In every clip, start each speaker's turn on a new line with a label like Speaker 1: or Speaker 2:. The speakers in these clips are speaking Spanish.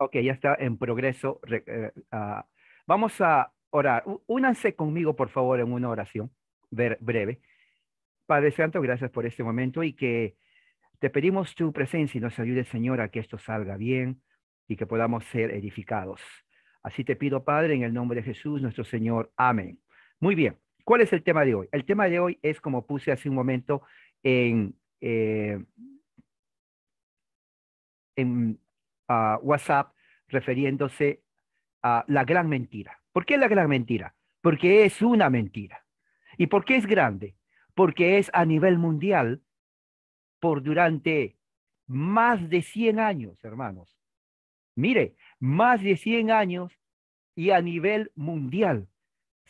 Speaker 1: Ok, ya está en progreso. Eh, ah, vamos a orar.
Speaker 2: Únanse conmigo, por favor, en una oración breve. Padre Santo, gracias por este momento y que te pedimos tu presencia y nos ayude, Señor, a que esto salga bien y que podamos ser edificados. Así te pido, Padre, en el nombre de Jesús, nuestro Señor. Amén. Muy bien. ¿Cuál es el tema de hoy? El tema de hoy es, como puse hace un momento, en, eh, en uh, WhatsApp refiriéndose a la gran mentira. ¿Por qué la gran mentira? Porque es una mentira. ¿Y por qué es grande? Porque es a nivel mundial por durante más de 100 años, hermanos. Mire, más de 100 años y a nivel mundial.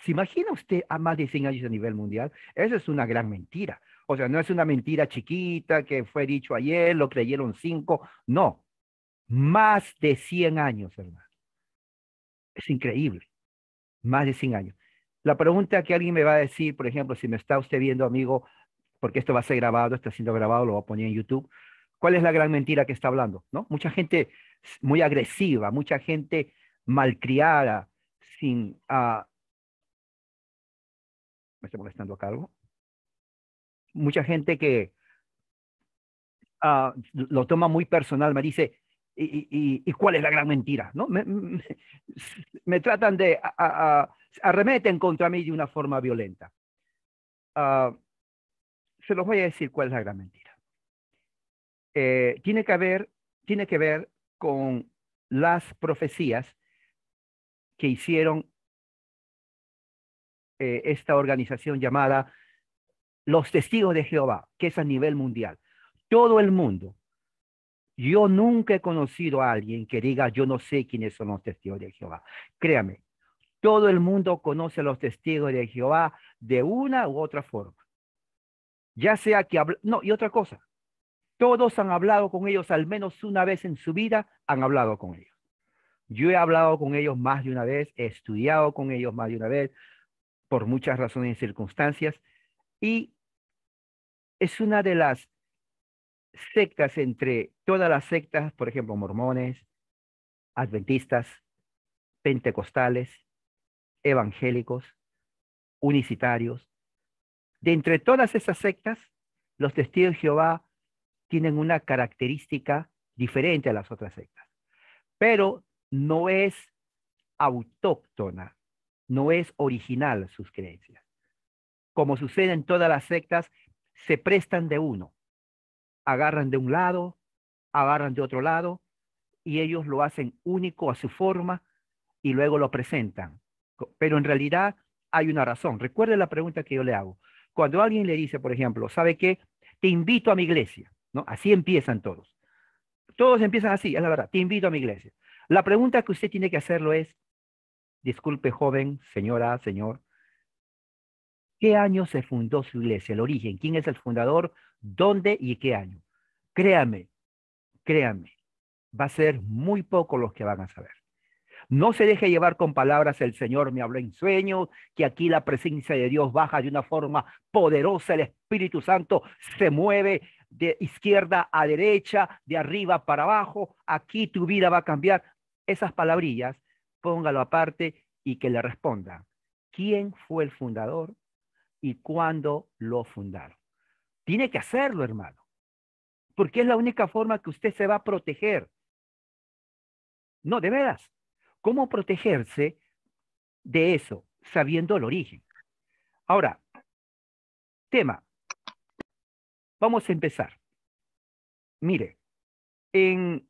Speaker 2: ¿Se imagina usted a más de 100 años a nivel mundial? Eso es una gran mentira. O sea, no es una mentira chiquita que fue dicho ayer, lo creyeron cinco. No, más de 100 años, hermano. Es increíble. Más de 100 años. La pregunta que alguien me va a decir, por ejemplo, si me está usted viendo, amigo, porque esto va a ser grabado, está siendo grabado, lo voy a poner en YouTube. ¿Cuál es la gran mentira que está hablando? ¿No? Mucha gente muy agresiva, mucha gente malcriada, sin... Ah, ¿Me estoy molestando a cargo? Mucha gente que ah, lo toma muy personal, me dice, y, cuál es la gran mentira. ¿no? Me, tratan de, arremeten contra mí de una forma violenta. Ah, se los voy a decir cuál es la gran mentira. Eh, tiene, que tiene que ver con las profecías que hicieron eh, esta organización llamada los testigos de Jehová, que es a nivel mundial. Todo el mundo, yo nunca he conocido a alguien que diga, yo no sé quiénes son los testigos de Jehová. Créame, todo el mundo conoce a los testigos de Jehová de una u otra forma. Ya sea que no, y otra cosa. Todos han hablado con ellos al menos una vez en su vida, han hablado con ellos. Yo he hablado con ellos más de una vez, he estudiado con ellos más de una vez, por muchas razones y circunstancias, y es una de las sectas entre todas las sectas, por ejemplo, mormones, adventistas, pentecostales, evangélicos, unicitarios. De entre todas esas sectas, los testigos de Jehová tienen una característica diferente a las otras sectas, pero no es autóctona, no es original sus creencias. Como sucede en todas las sectas, se prestan de uno agarran de un lado, agarran de otro lado, y ellos lo hacen único a su forma y luego lo presentan. Pero en realidad hay una razón. Recuerde la pregunta que yo le hago. Cuando alguien le dice, por ejemplo, ¿sabe qué? Te invito a mi iglesia, ¿no? Así empiezan todos. Todos empiezan así, es la verdad. Te invito a mi iglesia. La pregunta que usted tiene que hacerlo es, disculpe joven, señora, señor, ¿qué año se fundó su iglesia? El origen, ¿quién es el fundador? dónde y qué año. Créame, créame, va a ser muy poco los que van a saber. No se deje llevar con palabras, el Señor me habló en sueños, que aquí la presencia de Dios baja de una forma poderosa, el Espíritu Santo se mueve de izquierda a derecha, de arriba para abajo, aquí tu vida va a cambiar. Esas palabrillas, póngalo aparte y que le responda. ¿Quién fue el fundador y cuándo lo fundaron? Tiene que hacerlo, hermano, porque es la única forma que usted se va a proteger. No, de veras. ¿Cómo protegerse de eso,
Speaker 1: sabiendo el origen? Ahora, tema. Vamos a empezar. Mire, en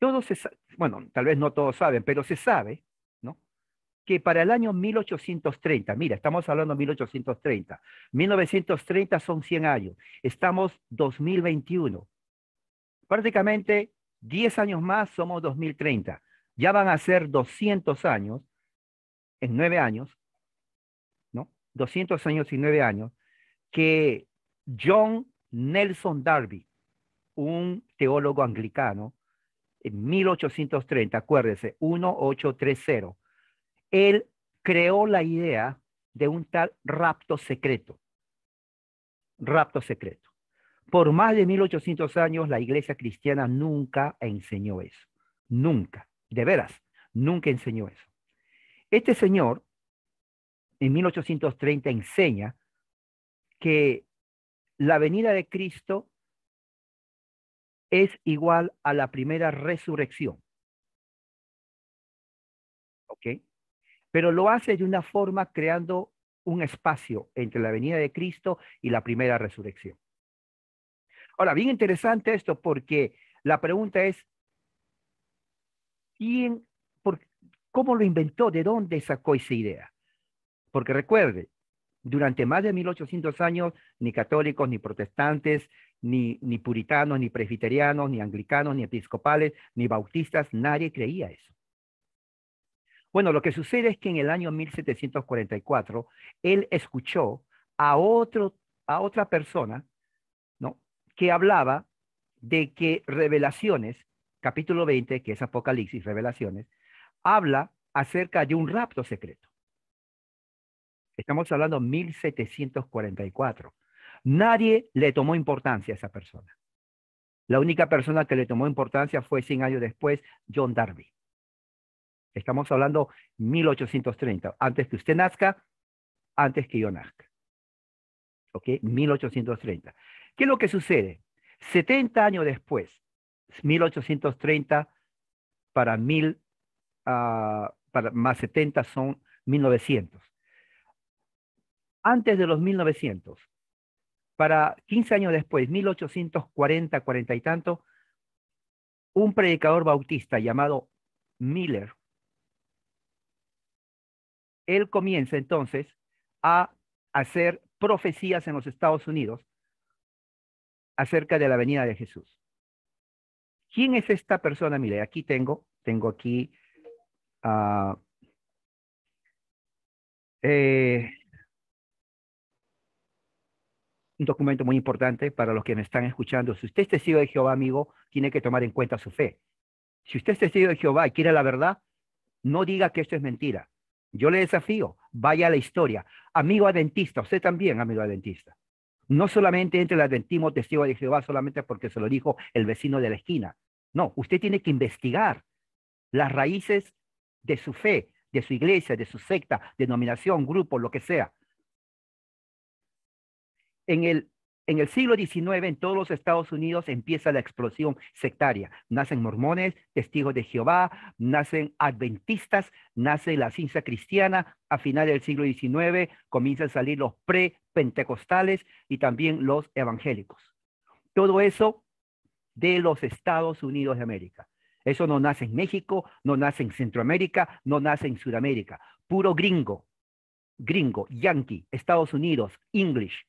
Speaker 1: todos, se, bueno, tal vez no todos saben, pero se sabe
Speaker 2: que para el año 1830, mira, estamos hablando de 1830, 1930 son 100 años, estamos 2021. Prácticamente 10 años más somos 2030. Ya van a ser 200 años, en 9 años, ¿no? 200 años y 9 años, que John Nelson Darby, un teólogo anglicano, en 1830, acuérdese, 1830, él creó la idea de un tal rapto secreto. Rapto secreto. Por más de 1800 años la iglesia cristiana nunca enseñó eso. Nunca. De veras, nunca enseñó eso. Este señor en 1830 enseña
Speaker 1: que la venida de Cristo es igual a la primera resurrección.
Speaker 2: pero lo hace de una forma creando un espacio entre la venida de Cristo y la primera resurrección. Ahora, bien interesante esto porque la pregunta es, ¿quién, ¿cómo lo inventó? ¿De dónde sacó esa idea? Porque recuerde, durante más de 1800 años, ni católicos, ni protestantes, ni, ni puritanos, ni presbiterianos, ni anglicanos, ni episcopales, ni bautistas, nadie creía eso. Bueno, lo que sucede es que en el año 1744 él escuchó a, a otra persona que hablaba de que Revelaciones, capítulo 20, que es Apocalipsis, Revelaciones, habla acerca de un rapto secreto. Estamos hablando 1744. Nadie le tomó importancia a esa persona. La única persona que le tomó importancia fue 100 años después, John Darby. Estamos hablando 1830, antes que usted nazca, antes que yo nazca. ¿Ok? 1830. ¿Qué es lo que sucede? 70 años después, 1830 para mil ah, más 70 son 1900. Antes de los 1900, para 15 años después, 1840, 40 y tanto, un predicador bautista llamado Miller él comienza entonces a hacer profecías en los Estados Unidos acerca de la venida de Jesús. ¿Quién es esta persona? Mire, aquí tengo, tengo aquí ah, eh, un documento muy importante para los que me están escuchando. Si usted es testigo de Jehová, amigo, tiene que tomar en cuenta su fe. Si usted es testigo de Jehová y quiere la verdad, no diga que esto es mentira. Yo le desafío, vaya a la historia. Amigo adventista, usted también, amigo adventista. No solamente entre el adventismo testigo de Jehová solamente porque se lo dijo el vecino de la esquina. No, usted tiene que investigar las raíces de su fe, de su iglesia, de su secta, denominación, grupo, lo que sea. En el en el siglo XIX, en todos los Estados Unidos empieza la explosión sectaria. Nacen mormones, testigos de Jehová, nacen adventistas, nace la ciencia cristiana. A finales del siglo XIX comienzan a salir los pre-pentecostales y también los evangélicos. Todo eso de los Estados Unidos de América. Eso no nace en México, no nace en Centroamérica, no nace en Sudamérica. Puro gringo, gringo, yankee, Estados Unidos, English,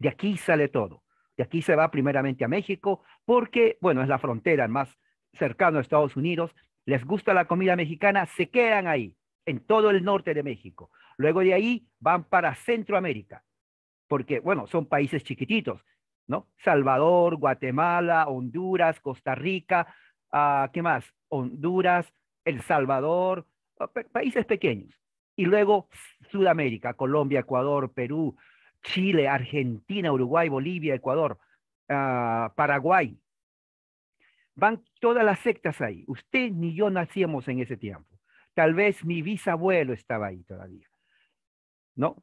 Speaker 2: de aquí sale todo. De aquí se va primeramente a México porque, bueno, es la frontera más cercana a Estados Unidos. Les gusta la comida mexicana, se quedan ahí, en todo el norte de México. Luego de ahí van para Centroamérica, porque, bueno, son países chiquititos, ¿no? Salvador, Guatemala, Honduras, Costa Rica, ah, ¿qué más? Honduras, El Salvador, ah, países pequeños. Y luego Sudamérica, Colombia, Ecuador, Perú, Chile, Argentina, Uruguay, Bolivia, Ecuador, ah, Paraguay. Van todas las sectas ahí. Usted ni yo nacíamos en ese tiempo. Tal vez mi bisabuelo estaba ahí todavía. ¿No?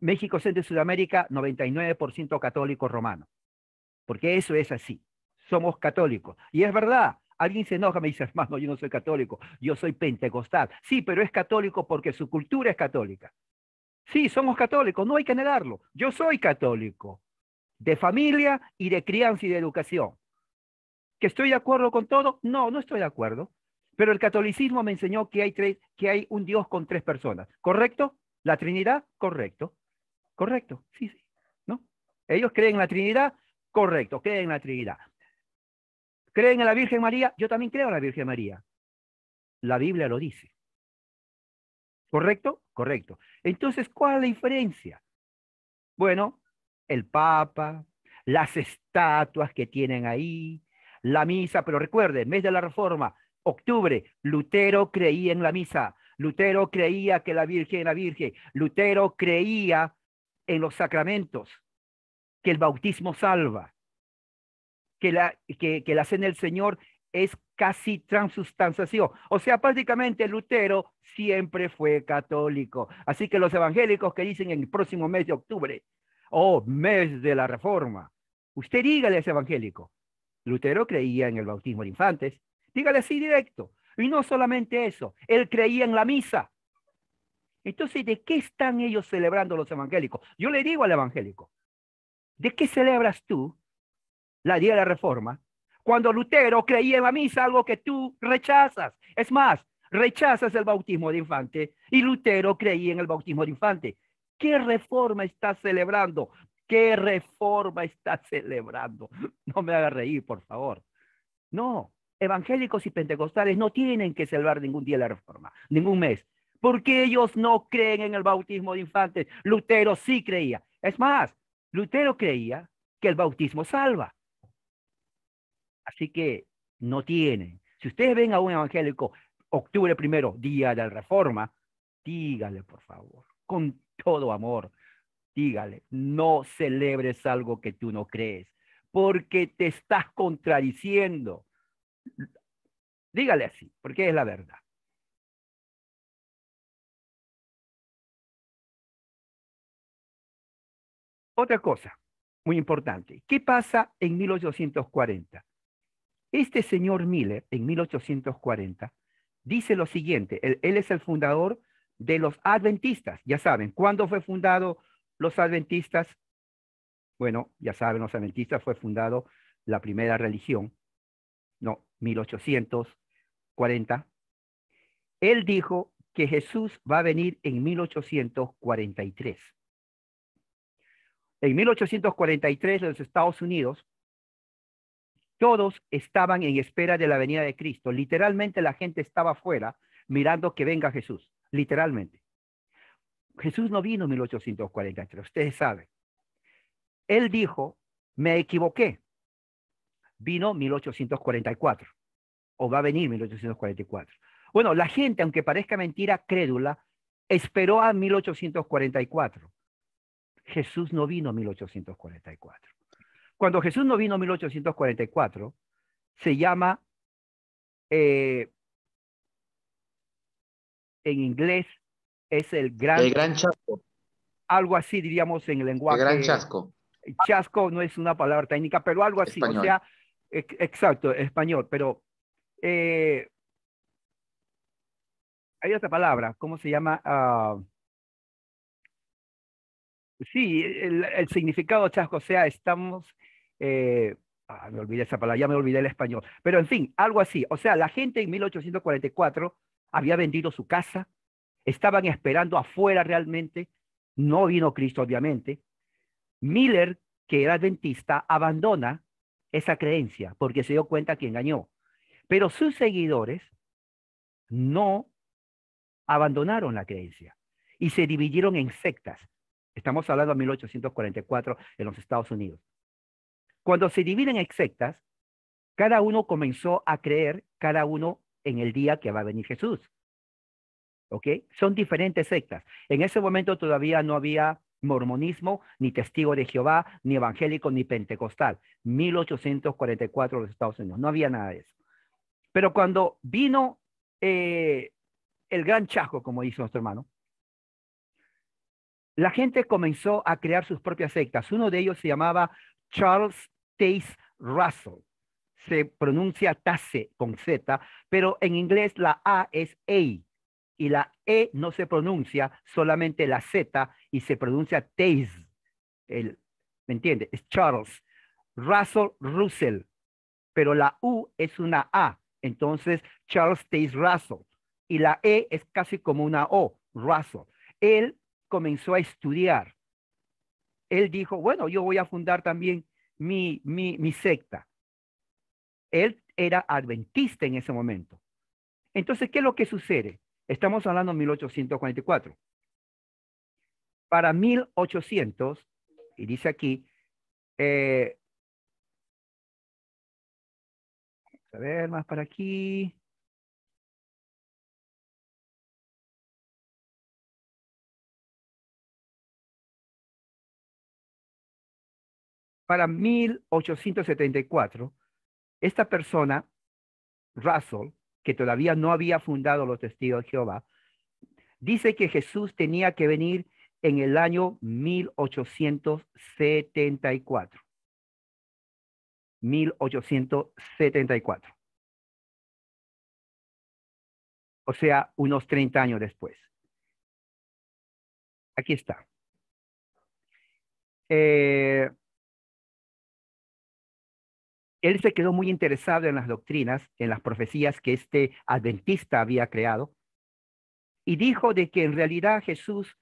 Speaker 2: México, Centro y Sudamérica, 99% católico romano. Porque eso es así. Somos católicos. Y es verdad. Alguien se enoja, me dice, hermano, yo no soy católico, yo soy pentecostal. Sí, pero es católico porque su cultura es católica. Sí, somos católicos, no hay que negarlo. Yo soy católico, de familia y de crianza y de educación. ¿Que estoy de acuerdo con todo? No, no estoy de acuerdo. Pero el catolicismo me enseñó que hay, tres, que hay un Dios con tres personas. ¿Correcto? ¿La Trinidad? Correcto. Correcto, sí, sí. ¿No? Ellos creen en la Trinidad, correcto, creen en la Trinidad. ¿Creen en la Virgen María? Yo también creo en la Virgen María. La Biblia lo dice. ¿Correcto? Correcto. Entonces, ¿cuál es la diferencia? Bueno, el Papa, las estatuas que tienen ahí, la misa, pero recuerden, mes de la Reforma, octubre, Lutero creía en la misa, Lutero creía que la Virgen era Virgen, Lutero creía en los sacramentos, que el bautismo salva, que la, que, que la cena del Señor es casi transustanciación. O sea, prácticamente Lutero siempre fue católico. Así que los evangélicos que dicen en el próximo mes de octubre, O oh, mes de la reforma, usted dígale a ese evangélico, Lutero creía en el bautismo de infantes, dígale así directo. Y no solamente eso, él creía en la misa. Entonces, ¿de qué están ellos celebrando los evangélicos? Yo le digo al evangélico, ¿de qué celebras tú la Día de la Reforma cuando Lutero creía en la misa, algo que tú rechazas. Es más, rechazas el bautismo de infante y Lutero creía en el bautismo de infante. ¿Qué reforma estás celebrando? ¿Qué reforma estás celebrando? No me hagas reír, por favor. No, evangélicos y pentecostales no tienen que celebrar ningún día la reforma, ningún mes, porque ellos no creen en el bautismo de infante. Lutero sí creía. Es más, Lutero creía que el bautismo salva. Así que no tienen. Si ustedes ven a un evangélico, octubre primero, día de la reforma, dígale, por favor, con todo amor, dígale, no celebres algo que tú no crees, porque te estás contradiciendo.
Speaker 1: Dígale así, porque es la verdad. Otra cosa muy importante, ¿qué pasa en 1840?
Speaker 2: Este señor Miller, en 1840, dice lo siguiente, él, es el fundador de los adventistas. Ya saben, ¿cuándo fue fundado los adventistas? Bueno, ya saben, los adventistas fue fundado la primera religión, no, 1840. Él dijo que Jesús va a venir en 1843. En 1843 los Estados Unidos todos estaban en espera de la venida de Cristo. Literalmente la gente estaba afuera mirando que venga Jesús. Literalmente. Jesús no vino en 1843, ustedes saben. Él dijo, me equivoqué. Vino 1844 o va a venir 1844. Bueno, la gente, aunque parezca mentira, crédula, esperó a 1844. Jesús no vino en 1844. Cuando Jesús no vino en 1844, se llama eh, en inglés es el gran, el gran chasco. Algo así diríamos en el lenguaje. El gran chasco. Chasco no es una palabra técnica, pero algo así. O sea, exacto, español, pero eh, hay otra palabra, ¿cómo se llama? Ah, sí, el, el, significado chasco, o sea, estamos, eh, ah, me olvidé esa palabra, ya me olvidé el español, pero en fin, algo así. O sea, la gente en 1844 había vendido su casa, estaban esperando afuera realmente, no vino Cristo obviamente. Miller, que era adventista, abandona esa creencia porque se dio cuenta que engañó. Pero sus seguidores no abandonaron la creencia y se dividieron en sectas. Estamos hablando de 1844 en los Estados Unidos. Cuando se dividen en sectas, cada uno comenzó a creer, cada uno en el día que va a venir Jesús. ¿Ok? Son diferentes sectas. En ese momento todavía no había mormonismo, ni testigo de Jehová, ni evangélico, ni pentecostal. 1844 los Estados Unidos. No había nada de eso. Pero cuando vino eh, el gran chasco, como dice nuestro hermano, la gente comenzó a crear sus propias sectas. Uno de ellos se llamaba Charles Tace Russell. Se pronuncia Tase con Z, pero en inglés la A es A y la E no se pronuncia, solamente la Z y se pronuncia tace El, ¿Me entiende? Es Charles. Russell Russell, pero la U es una A, entonces Charles tace Russell. Y la E es casi como una O, Russell. Él comenzó a estudiar. Él dijo, bueno, yo voy a fundar también mi, mi, secta. Él era adventista en ese momento. Entonces, ¿qué es lo que sucede? Estamos hablando de 1844. Para 1800, y dice
Speaker 1: aquí, eh, a ver, más para aquí. para 1874, esta persona,
Speaker 2: Russell, que todavía no había fundado los testigos de Jehová, dice que Jesús tenía que venir en el año 1874.
Speaker 1: 1874. O sea, unos 30 años después. Aquí está. Eh, él se quedó muy interesado en las
Speaker 2: doctrinas, en las profecías que este adventista había creado, y dijo de que en realidad Jesús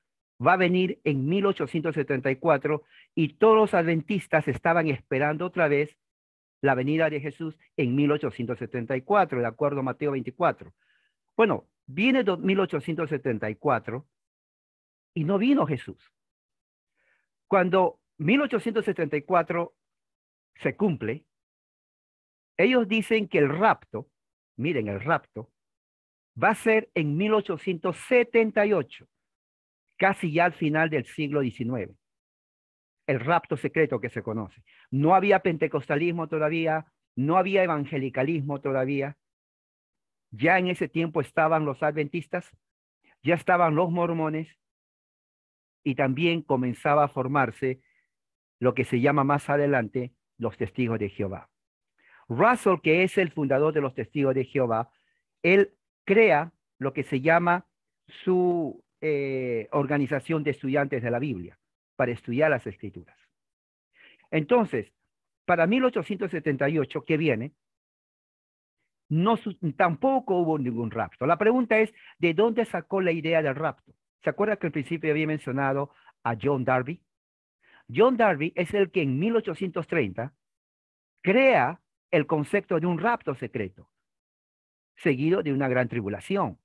Speaker 2: va a venir en 1874 y todos los adventistas estaban esperando otra vez la venida de Jesús en 1874, de acuerdo a Mateo 24. Bueno, viene 1874 y no vino Jesús. Cuando 1874 se cumple, ellos dicen que el rapto, miren, el rapto, va a ser en 1878, casi ya al final del siglo XIX. El rapto secreto que se conoce. No había pentecostalismo todavía, no había evangelicalismo todavía. Ya en ese tiempo estaban los adventistas, ya estaban los mormones y también comenzaba a formarse lo que se llama más adelante los testigos de Jehová. Russell, que es el fundador de los testigos de Jehová, él crea lo que se llama su eh, organización de estudiantes de la Biblia para estudiar las escrituras. Entonces, para 1878 que viene, no, tampoco hubo ningún rapto. La pregunta es, ¿de dónde sacó la idea del rapto? ¿Se acuerda que al principio había mencionado a John Darby? John Darby es el que en 1830 crea el concepto de un rapto secreto, seguido de una gran tribulación.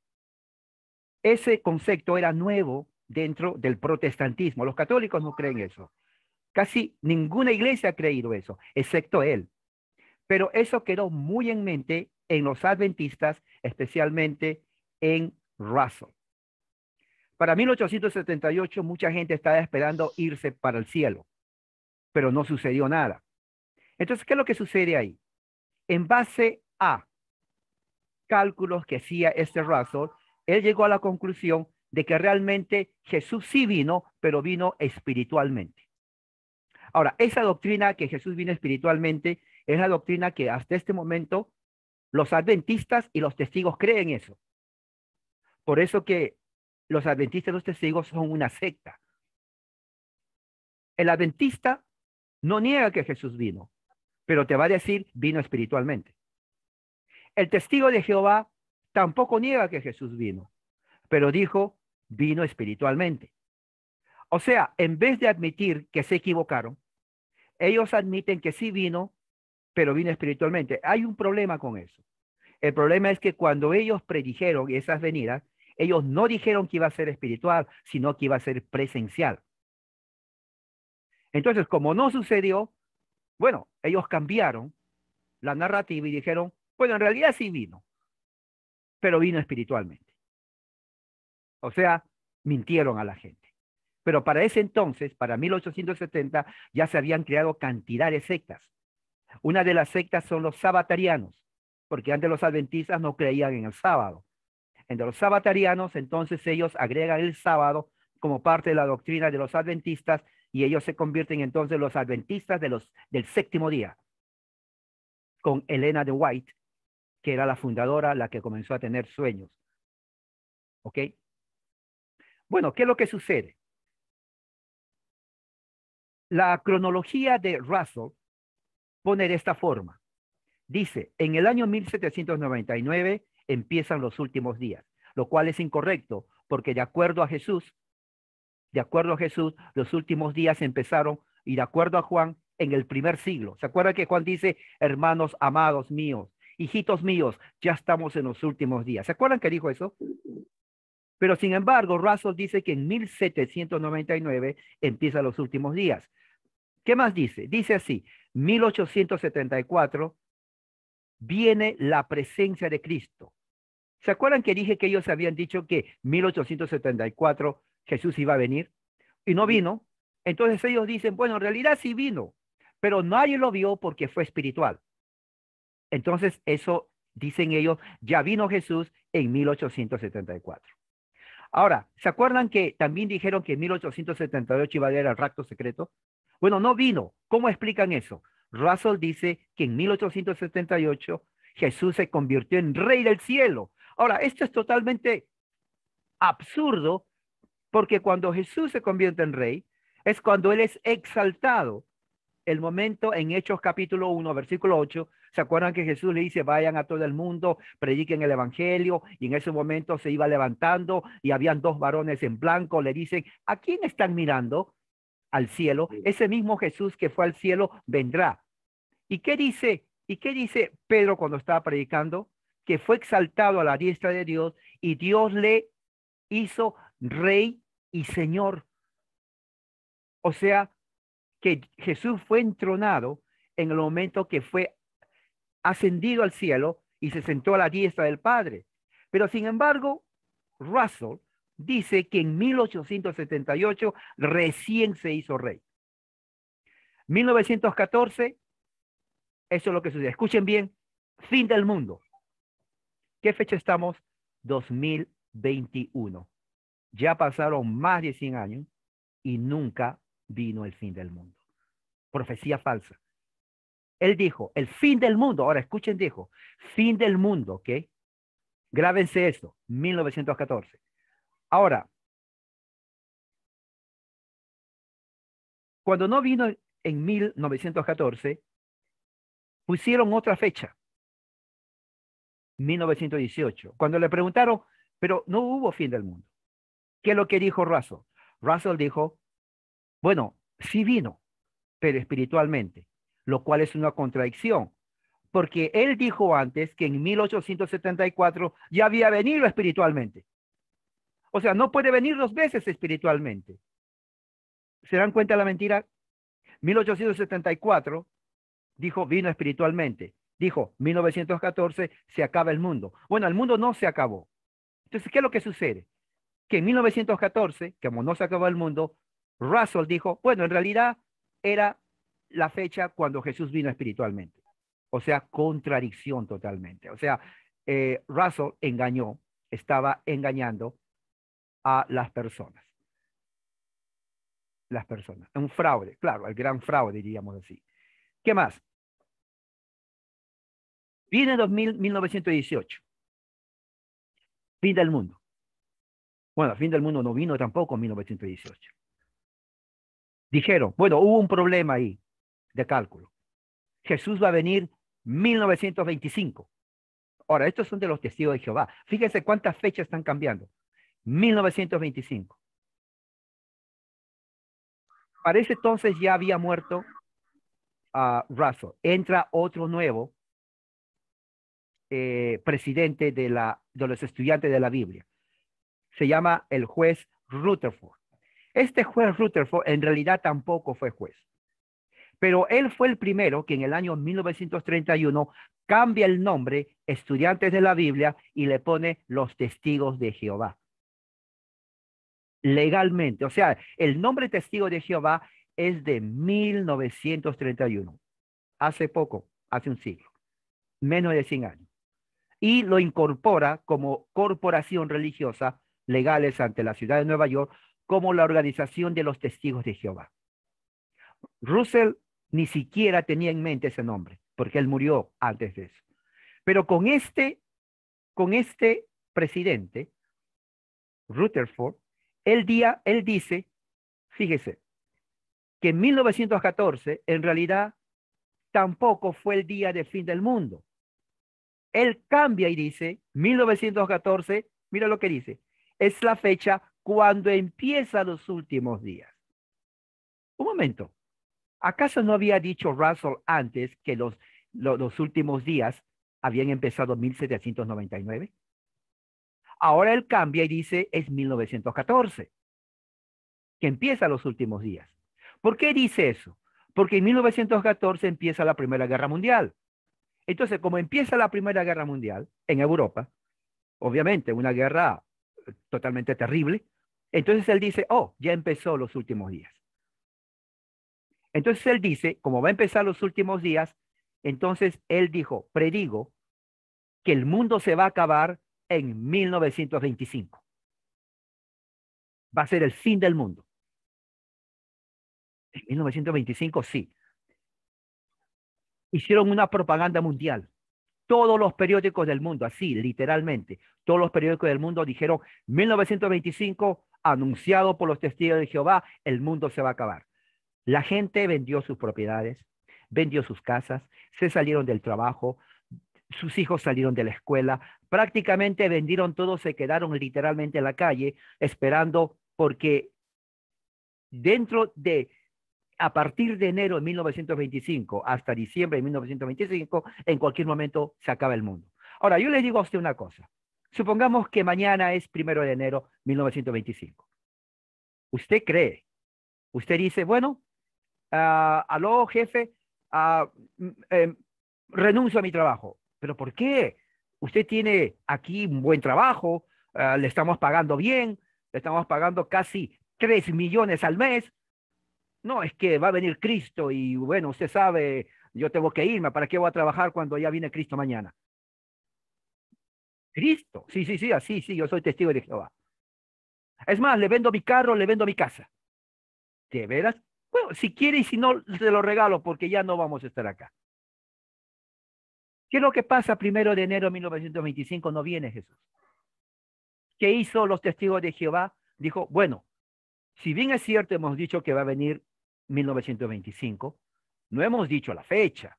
Speaker 2: Ese concepto era nuevo dentro del protestantismo. Los católicos no creen eso. Casi ninguna iglesia ha creído eso, excepto él. Pero eso quedó muy en mente en los adventistas, especialmente en Russell. Para 1878 mucha gente estaba esperando irse para el cielo, pero no sucedió nada. Entonces, ¿qué es lo que sucede ahí? en base a cálculos que hacía este Russell, él llegó a la conclusión de que realmente Jesús sí vino, pero vino espiritualmente. Ahora, esa doctrina que Jesús vino espiritualmente es la doctrina que hasta este momento los adventistas y los testigos creen eso. Por eso que los adventistas y los testigos son una secta. El adventista no niega que Jesús vino, pero te va a decir vino espiritualmente. El testigo de Jehová tampoco niega que Jesús vino, pero dijo vino espiritualmente. O sea, en vez de admitir que se equivocaron, ellos admiten que sí vino, pero vino espiritualmente. Hay un problema con eso. El problema es que cuando ellos predijeron esas venidas, ellos no dijeron que iba a ser espiritual, sino que iba a ser presencial. Entonces, como no sucedió, bueno, ellos cambiaron la narrativa y dijeron, bueno, en realidad sí vino, pero vino espiritualmente. O sea, mintieron a la gente. Pero para ese entonces, para 1870, ya se habían creado cantidades de sectas. Una de las sectas son los sabatarianos, porque antes los adventistas no creían en el sábado. Entre los sabatarianos, entonces ellos agregan el sábado como parte de la doctrina de los adventistas y ellos se convierten entonces los adventistas de los, del séptimo día, con Elena de White, que era la fundadora, la que comenzó a tener sueños. ¿Ok? Bueno, ¿qué es lo que sucede? La cronología de Russell pone de esta forma. Dice, en el año 1799 empiezan los últimos días, lo cual es incorrecto, porque de acuerdo a Jesús, de acuerdo a Jesús, los últimos días empezaron y de acuerdo a Juan, en el primer siglo. ¿Se acuerdan que Juan dice, hermanos amados míos, hijitos míos, ya estamos en los últimos días? ¿Se acuerdan que dijo eso? Pero sin embargo, Russell dice que en 1799 empiezan los últimos días. ¿Qué más dice? Dice así, 1874 viene la presencia de Cristo. ¿Se acuerdan que dije que ellos habían dicho que 1874 Jesús iba a venir y no vino. Entonces ellos dicen, bueno, en realidad sí vino, pero nadie lo vio porque fue espiritual. Entonces eso, dicen ellos, ya vino Jesús en 1874. Ahora, ¿se acuerdan que también dijeron que en 1878 iba a haber el rapto secreto? Bueno, no vino. ¿Cómo explican eso? Russell dice que en 1878 Jesús se convirtió en rey del cielo. Ahora, esto es totalmente absurdo porque cuando Jesús se convierte en rey, es cuando Él es exaltado. El momento en Hechos capítulo uno, versículo ocho. ¿se acuerdan que Jesús le dice, vayan a todo el mundo, prediquen el Evangelio? Y en ese momento se iba levantando y habían dos varones en blanco, le dicen, ¿a quién están mirando? Al cielo. Ese mismo Jesús que fue al cielo vendrá. ¿Y qué dice? ¿Y qué dice Pedro cuando estaba predicando? Que fue exaltado a la diestra de Dios y Dios le hizo rey y señor. O sea, que Jesús fue entronado en el momento que fue ascendido al cielo y se sentó a la diestra del Padre. Pero sin embargo, Russell dice que en 1878 recién se hizo rey. 1914, eso es lo que sucede. Escuchen bien, fin del mundo. ¿Qué fecha estamos? 2021. Ya pasaron más de 100 años y nunca vino el fin del mundo. Profecía falsa. Él dijo, el fin del mundo, ahora escuchen, dijo,
Speaker 1: fin del mundo, ¿ok? Grábense esto, 1914. Ahora, cuando no vino en 1914, pusieron otra fecha,
Speaker 2: 1918, cuando le preguntaron, pero no hubo fin del mundo. ¿Qué es lo que dijo Russell? Russell dijo, bueno, sí vino, pero espiritualmente, lo cual es una contradicción, porque él dijo antes que en 1874 ya había venido espiritualmente. O sea, no puede venir dos veces espiritualmente. ¿Se dan cuenta la mentira? 1874 dijo vino espiritualmente. Dijo 1914 se acaba el mundo. Bueno, el mundo no se acabó. Entonces, ¿qué es lo que sucede? que en 1914, como no se acabó el mundo, Russell dijo, bueno, en realidad era la fecha cuando Jesús vino espiritualmente. O sea, contradicción totalmente. O sea, eh, Russell engañó, estaba engañando a las personas. Las personas. Un fraude, claro, el gran
Speaker 1: fraude, diríamos así. ¿Qué más? Viene 1918. Fin del mundo. Bueno, el fin
Speaker 2: del mundo no vino tampoco en 1918. Dijeron, bueno, hubo un problema ahí de cálculo. Jesús va a venir 1925. Ahora, estos son de los testigos de Jehová. Fíjense cuántas fechas están cambiando. 1925. Parece entonces ya había muerto a ah, Raso. Russell. Entra otro nuevo eh, presidente de, la, de los estudiantes de la Biblia se llama el juez Rutherford. Este juez Rutherford en realidad tampoco fue juez, pero él fue el primero que en el año 1931 cambia el nombre Estudiantes de la Biblia y le pone los testigos de Jehová. Legalmente, o sea, el nombre testigo de Jehová es de 1931, hace poco, hace un siglo, menos de 100 años, y lo incorpora como corporación religiosa legales ante la ciudad de Nueva York como la Organización de los Testigos de Jehová. Russell ni siquiera tenía en mente ese nombre, porque él murió antes de eso. Pero con este, con este presidente, Rutherford, el día, él dice, fíjese, que en 1914 en realidad tampoco fue el día del fin del mundo. Él cambia y dice, 1914, mira lo que dice, es la fecha cuando empiezan los últimos días. Un momento. ¿Acaso no había dicho Russell antes que los, últimos días habían empezado en 1799? Ahora él cambia y dice es 1914, que empieza los últimos días. ¿Por qué dice eso? Porque en 1914 empieza la Primera Guerra Mundial. Entonces, como empieza la Primera Guerra Mundial en Europa, obviamente una guerra totalmente terrible. Entonces él dice, oh, ya empezó los últimos días. Entonces él dice, como va a empezar los últimos días, entonces él dijo, predigo que el mundo se va a acabar en 1925. Va a ser el fin del mundo. En 1925, sí. Hicieron una propaganda mundial todos los periódicos del mundo, así literalmente, todos los periódicos del mundo dijeron 1925, anunciado por los testigos de Jehová, el mundo se va a acabar. La gente vendió sus propiedades, vendió sus casas, se salieron del trabajo, sus hijos salieron de la escuela, prácticamente vendieron todo, se quedaron literalmente en la calle esperando porque dentro de a partir de enero de 1925 hasta diciembre de 1925, en cualquier momento se acaba el mundo. Ahora, yo le digo a usted una cosa. Supongamos que mañana es primero de enero de 1925. Usted cree, usted dice, bueno, a ah, aló jefe, ah, mm, em, renuncio a mi trabajo. ¿Pero por qué? Usted tiene aquí un buen trabajo, ah, le estamos pagando bien, le estamos pagando casi tres millones al mes, no, es que va a venir Cristo y bueno, usted sabe, yo tengo que irme, ¿para qué voy a trabajar cuando ya viene Cristo mañana? Cristo, sí, sí, sí, así, sí, yo soy testigo de Jehová. Es más, le vendo mi carro, le vendo mi casa. ¿De veras? Bueno, si quiere y si no, se lo regalo porque ya no vamos a estar acá. ¿Qué es lo que pasa primero de enero de 1925? No viene Jesús. ¿Qué hizo los testigos de Jehová? Dijo, bueno, si bien es cierto, hemos dicho que va a venir 1925, no hemos dicho la fecha.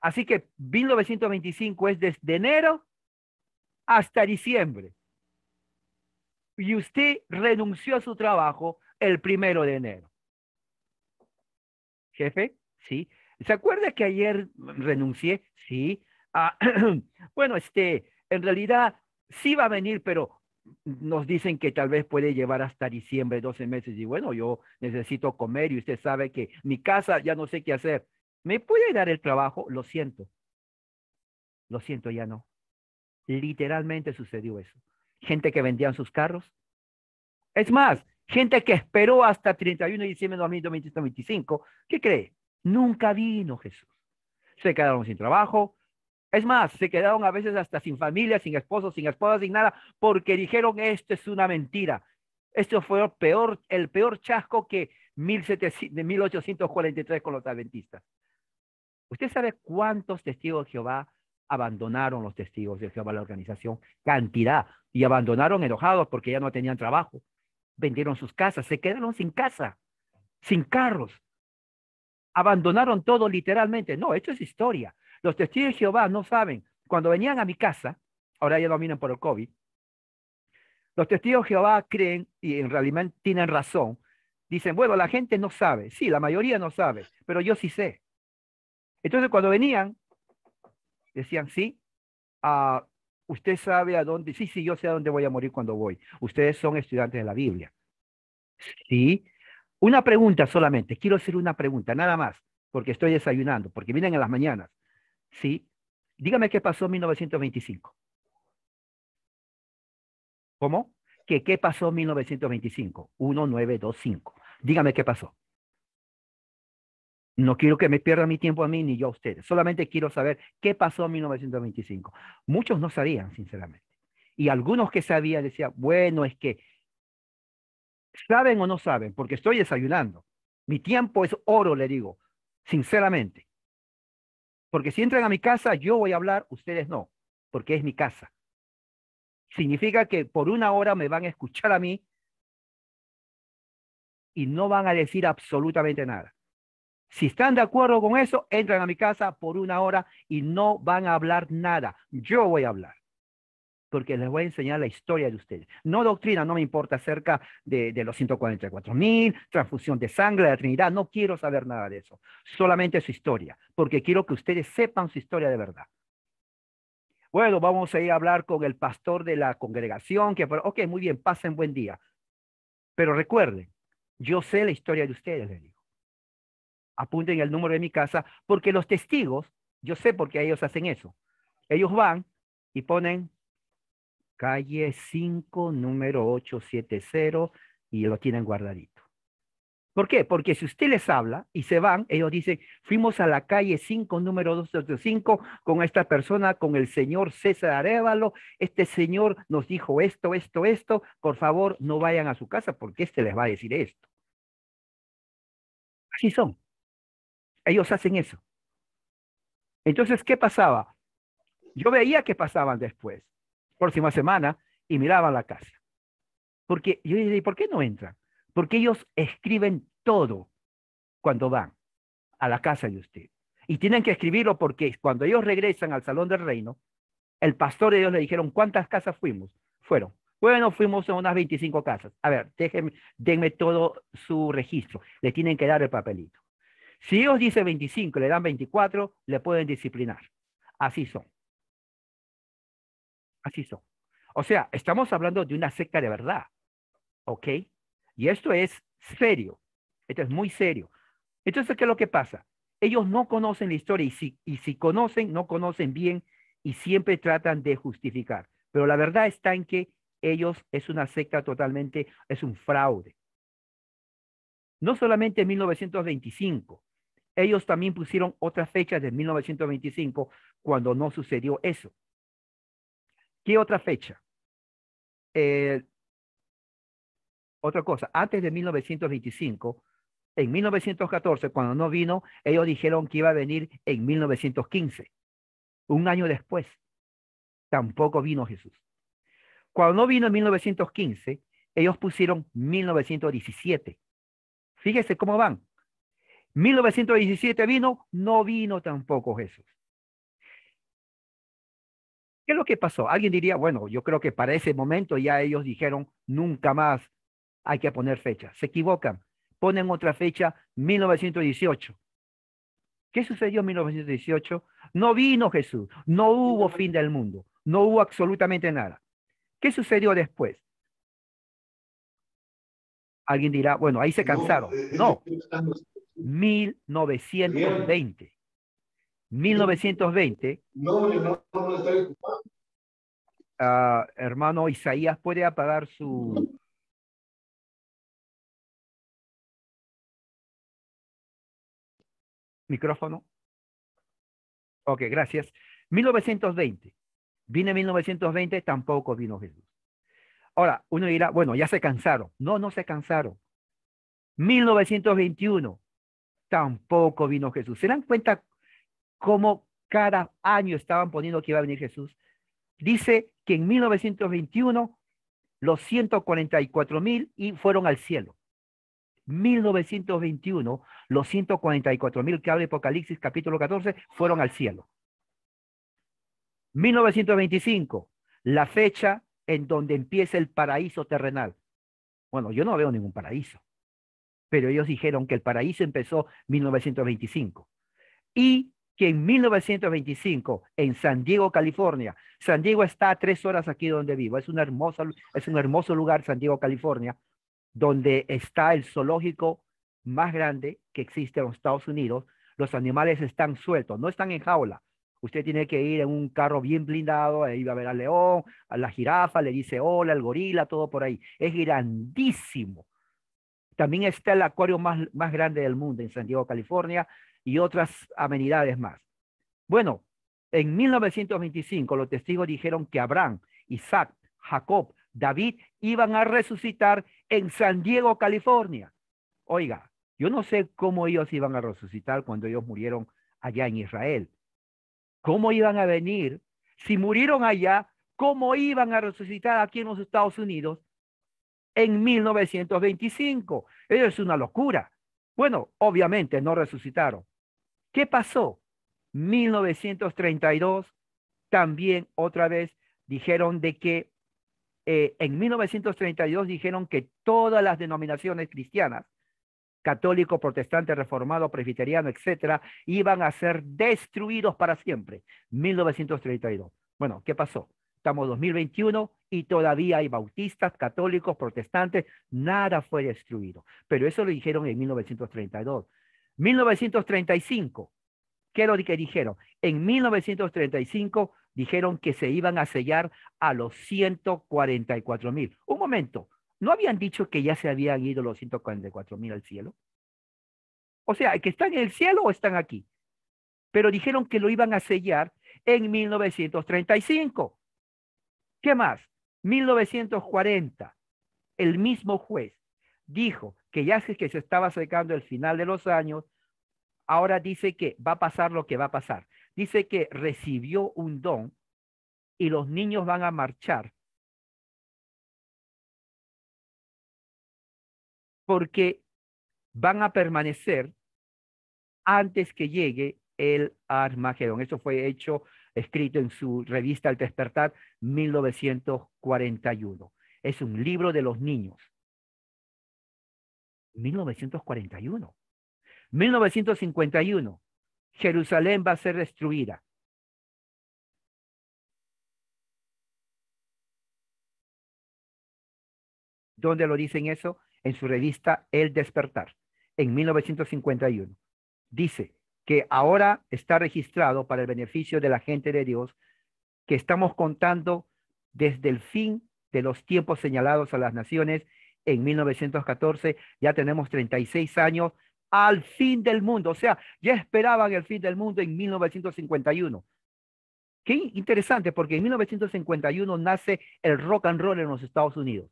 Speaker 2: Así que 1925 es desde enero hasta diciembre. Y usted renunció a su trabajo el primero de enero. Jefe, sí. ¿Se acuerda que ayer renuncié? Sí. Ah, bueno, este, en realidad sí va a venir, pero nos dicen que tal vez puede llevar hasta diciembre, 12 meses, y bueno, yo necesito comer y usted sabe que mi casa ya no sé qué hacer. ¿Me puede dar el trabajo? Lo siento. Lo siento, ya no. Literalmente sucedió eso. Gente que vendían sus carros. Es más, gente que esperó hasta 31 de diciembre de 2025, ¿qué cree? Nunca vino Jesús. Se quedaron sin trabajo, es más, se quedaron a veces hasta sin familia, sin esposo, sin esposa, sin nada, porque dijeron, esto es una mentira. Esto fue el peor, el peor chasco que de 1843 con los adventistas. ¿Usted sabe cuántos testigos de Jehová abandonaron los testigos de Jehová la organización? Cantidad. Y abandonaron enojados porque ya no tenían trabajo. Vendieron sus casas, se quedaron sin casa, sin carros. Abandonaron todo literalmente. No, esto es historia. Los testigos de Jehová no saben. Cuando venían a mi casa, ahora ya dominan por el COVID, los testigos de Jehová creen y en realidad tienen razón. Dicen, bueno, la gente no sabe. Sí, la mayoría no sabe, pero yo sí sé. Entonces cuando venían, decían, sí, ah, usted sabe a dónde, sí, sí, yo sé a dónde voy a morir cuando voy. Ustedes son estudiantes de la Biblia. Sí. Una pregunta solamente, quiero hacer una pregunta, nada más, porque estoy desayunando, porque vienen en las mañanas. ¿sí? Dígame qué pasó en 1925. ¿Cómo? ¿Qué, pasó en 1925? 1925. Dígame qué pasó. No quiero que me pierda mi tiempo a mí ni yo a ustedes. Solamente quiero saber qué pasó en 1925. Muchos no sabían, sinceramente. Y algunos que sabían decían, bueno, es que saben o no saben, porque estoy desayunando. Mi tiempo es oro, le digo, sinceramente. Porque si entran a mi casa, yo voy a hablar, ustedes no, porque es mi casa. Significa que por una hora me van a escuchar a mí y no van a decir absolutamente nada. Si están de acuerdo con eso, entran a mi casa por una hora y no van a hablar nada. Yo voy a hablar porque les voy a enseñar la historia de ustedes. No doctrina, no me importa acerca de, los 144 mil, transfusión de sangre, de la Trinidad, no quiero saber nada de eso. Solamente su historia, porque quiero que ustedes sepan su historia de verdad. Bueno, vamos a ir a hablar con el pastor de la congregación, que ok, muy bien, pasen buen día. Pero recuerden, yo sé la historia de ustedes, le digo. Apunten el número de mi casa, porque los testigos, yo sé por qué ellos hacen eso. Ellos van y ponen calle 5, número 870, y lo tienen guardadito. ¿Por qué? Porque si usted les habla y se van, ellos dicen, fuimos a la calle 5, número cinco con esta persona, con el señor César Arevalo, este señor nos dijo esto, esto, esto, por favor no vayan a su casa porque este les va a decir esto. Así son. Ellos hacen eso. Entonces, ¿qué pasaba? Yo veía que pasaban después próxima semana y miraban la casa. Porque yo dije, ¿por qué no entran? Porque ellos escriben todo cuando van a la casa de usted. Y tienen que escribirlo porque cuando ellos regresan al Salón del Reino, el pastor de Dios le dijeron, ¿cuántas casas fuimos? Fueron. Bueno, fuimos a unas 25 casas. A ver, déjenme, denme todo su registro. Le tienen que dar el papelito. Si ellos dice 25, le dan 24, le pueden disciplinar. Así son. Así son. O sea, estamos hablando de una seca de verdad. ¿Ok? Y esto es serio. Esto es muy serio. Entonces, ¿qué es lo que pasa? Ellos no conocen la historia y si, conocen, no conocen bien y siempre tratan de justificar. Pero la verdad está en que ellos es una secta totalmente, es un fraude. No solamente en 1925, ellos también pusieron otras fechas de 1925 cuando no sucedió eso. ¿Qué otra fecha? Eh, otra cosa, antes de 1925, en 1914, cuando no vino, ellos dijeron que iba a venir en 1915. Un año después, tampoco vino Jesús. Cuando no vino en 1915, ellos pusieron 1917. Fíjese cómo van. 1917 vino, no vino tampoco Jesús. ¿Qué es lo que pasó? Alguien diría, bueno, yo creo que para ese momento ya ellos dijeron, nunca más hay que poner fecha. Se equivocan, ponen otra fecha, 1918. ¿Qué sucedió en 1918? No vino Jesús, no hubo fin del mundo, no hubo absolutamente nada. ¿Qué sucedió después? Alguien dirá, bueno, ahí se cansaron. No, 1920. 1920.
Speaker 1: No, no, no estoy ah, hermano Isaías, ¿puede apagar su... micrófono? Ok, gracias. 1920.
Speaker 2: Vine 1920, tampoco vino Jesús. Ahora, uno dirá, bueno, ya se cansaron. No, no se cansaron. 1921, tampoco vino Jesús. ¿Se dan cuenta como cada año estaban poniendo que iba a venir Jesús. Dice que en 1921 los 144 mil y fueron al cielo. 1921, los 144 mil que habla Apocalipsis capítulo 14 fueron al cielo. 1925, la fecha en donde empieza el paraíso terrenal. Bueno, yo no veo ningún paraíso, pero ellos dijeron que el paraíso empezó 1925. Y que en 1925, en San Diego, California, San Diego está a tres horas aquí donde vivo, es, una hermosa, es un hermoso lugar, San Diego, California, donde está el zoológico más grande que existe en los Estados Unidos. Los animales están sueltos, no están en jaula. Usted tiene que ir en un carro bien blindado, ahí va a ver al león, a la jirafa, le dice hola, al gorila, todo por ahí. Es grandísimo. También está el acuario más, más grande del mundo en San Diego, California y otras amenidades más. Bueno, en 1925 los testigos dijeron que Abraham, Isaac, Jacob, David iban a resucitar en San Diego, California. Oiga, yo no sé cómo ellos iban a resucitar cuando ellos murieron allá en Israel. ¿Cómo iban a venir? Si murieron allá, ¿cómo iban a resucitar aquí en los Estados Unidos en 1925? Eso es una locura. Bueno, obviamente no resucitaron. ¿Qué pasó? 1932, también otra vez dijeron de que eh, en 1932 dijeron que todas las denominaciones cristianas, católico, protestante, reformado, presbiteriano, etcétera, iban a ser destruidos para siempre. 1932. Bueno, ¿qué pasó? Estamos 2021 y todavía hay bautistas, católicos, protestantes, nada fue destruido. Pero eso lo dijeron en 1932. 1935, ¿qué es lo que dijeron? En 1935 dijeron que se iban a sellar a los 144 mil. Un momento, ¿no habían dicho que ya se habían ido los 144 mil al cielo? O sea, que están en el cielo o están aquí. Pero dijeron que lo iban a sellar en 1935. ¿Qué más? 1940, el mismo juez dijo que ya que se estaba acercando el final de los años, ahora dice que va a pasar lo que va a pasar. Dice que recibió un don y los
Speaker 1: niños van a marchar. Porque van a permanecer antes
Speaker 2: que llegue el Armagedón. Eso fue hecho, escrito en su revista El Despertar, 1941. Es un libro de los niños. 1941. 1951,
Speaker 1: Jerusalén va a ser destruida. ¿Dónde lo dicen eso?
Speaker 2: En su revista El Despertar, en 1951. Dice que ahora está registrado para el beneficio de la gente de Dios que estamos contando desde el fin de los tiempos señalados a las naciones en 1914, ya tenemos 36 años al fin del mundo, o sea, ya esperaban el fin del mundo en 1951. Qué interesante, porque en 1951 nace el rock and roll en los Estados Unidos.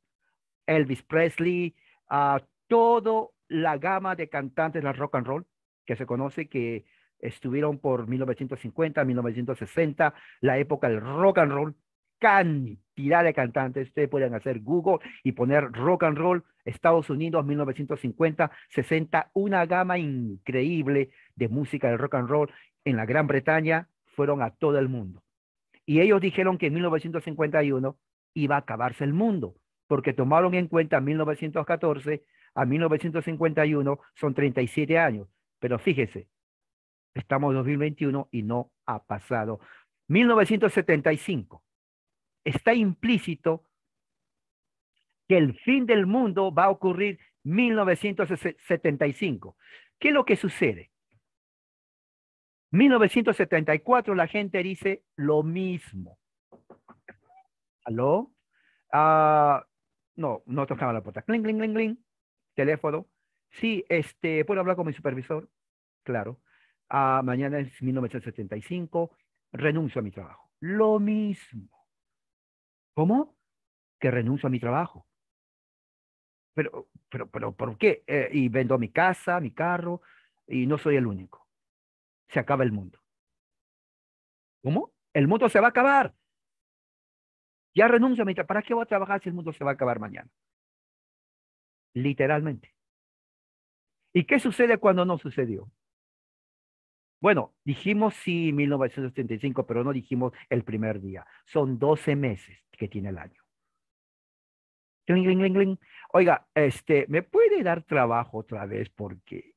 Speaker 2: Elvis Presley, a ah, todo toda la gama de cantantes del rock and roll que se conoce que estuvieron por 1950, 1960, la época del rock and roll cantidad de cantantes. Ustedes pueden hacer Google y poner rock and roll, Estados Unidos, 1950, 60, una gama increíble de música de rock and roll en la Gran Bretaña, fueron a todo el mundo. Y ellos dijeron que en 1951 iba a acabarse el mundo, porque tomaron en cuenta 1914 a 1951, son 37 años. Pero fíjese, estamos en 2021 y no ha pasado. 1975, está implícito que el fin del mundo va a ocurrir 1975. ¿Qué es lo que sucede? 1974 la gente dice lo mismo. ¿Aló? Ah, no, no tocaba la puerta. Cling, cling, cling, cling. Teléfono. Sí, este, ¿puedo hablar con mi supervisor? Claro. Ah, mañana es 1975. Renuncio a mi trabajo. Lo mismo. ¿Cómo? Que renuncio a mi trabajo. Pero, pero, pero ¿por qué? Eh, y vendo mi casa, mi carro, y no soy el único.
Speaker 1: Se acaba el mundo. ¿Cómo? El mundo se va a acabar. Ya renuncio a mi trabajo. ¿Para qué voy a trabajar si el mundo se va a acabar mañana? Literalmente. ¿Y qué sucede cuando no sucedió?
Speaker 2: Bueno, dijimos sí 1975, pero no dijimos el primer día. Son 12 meses que tiene el año. Oiga, este, ¿me puede dar trabajo otra vez? Porque,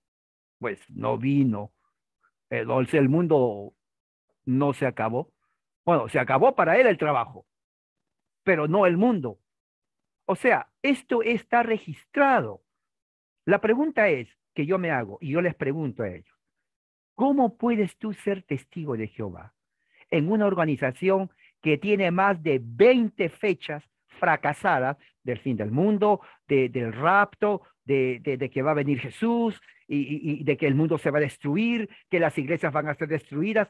Speaker 2: pues, no vino. El, eh, el mundo no se acabó. Bueno, se acabó para él el trabajo, pero no el mundo. O sea, esto está registrado. La pregunta es que yo me hago y yo les pregunto a ellos. ¿Cómo puedes tú ser testigo de Jehová en una organización que tiene más de 20 fechas fracasadas del fin del mundo, del rapto, de, que va a venir Jesús y, de que el mundo se va a destruir, que las iglesias van a ser destruidas?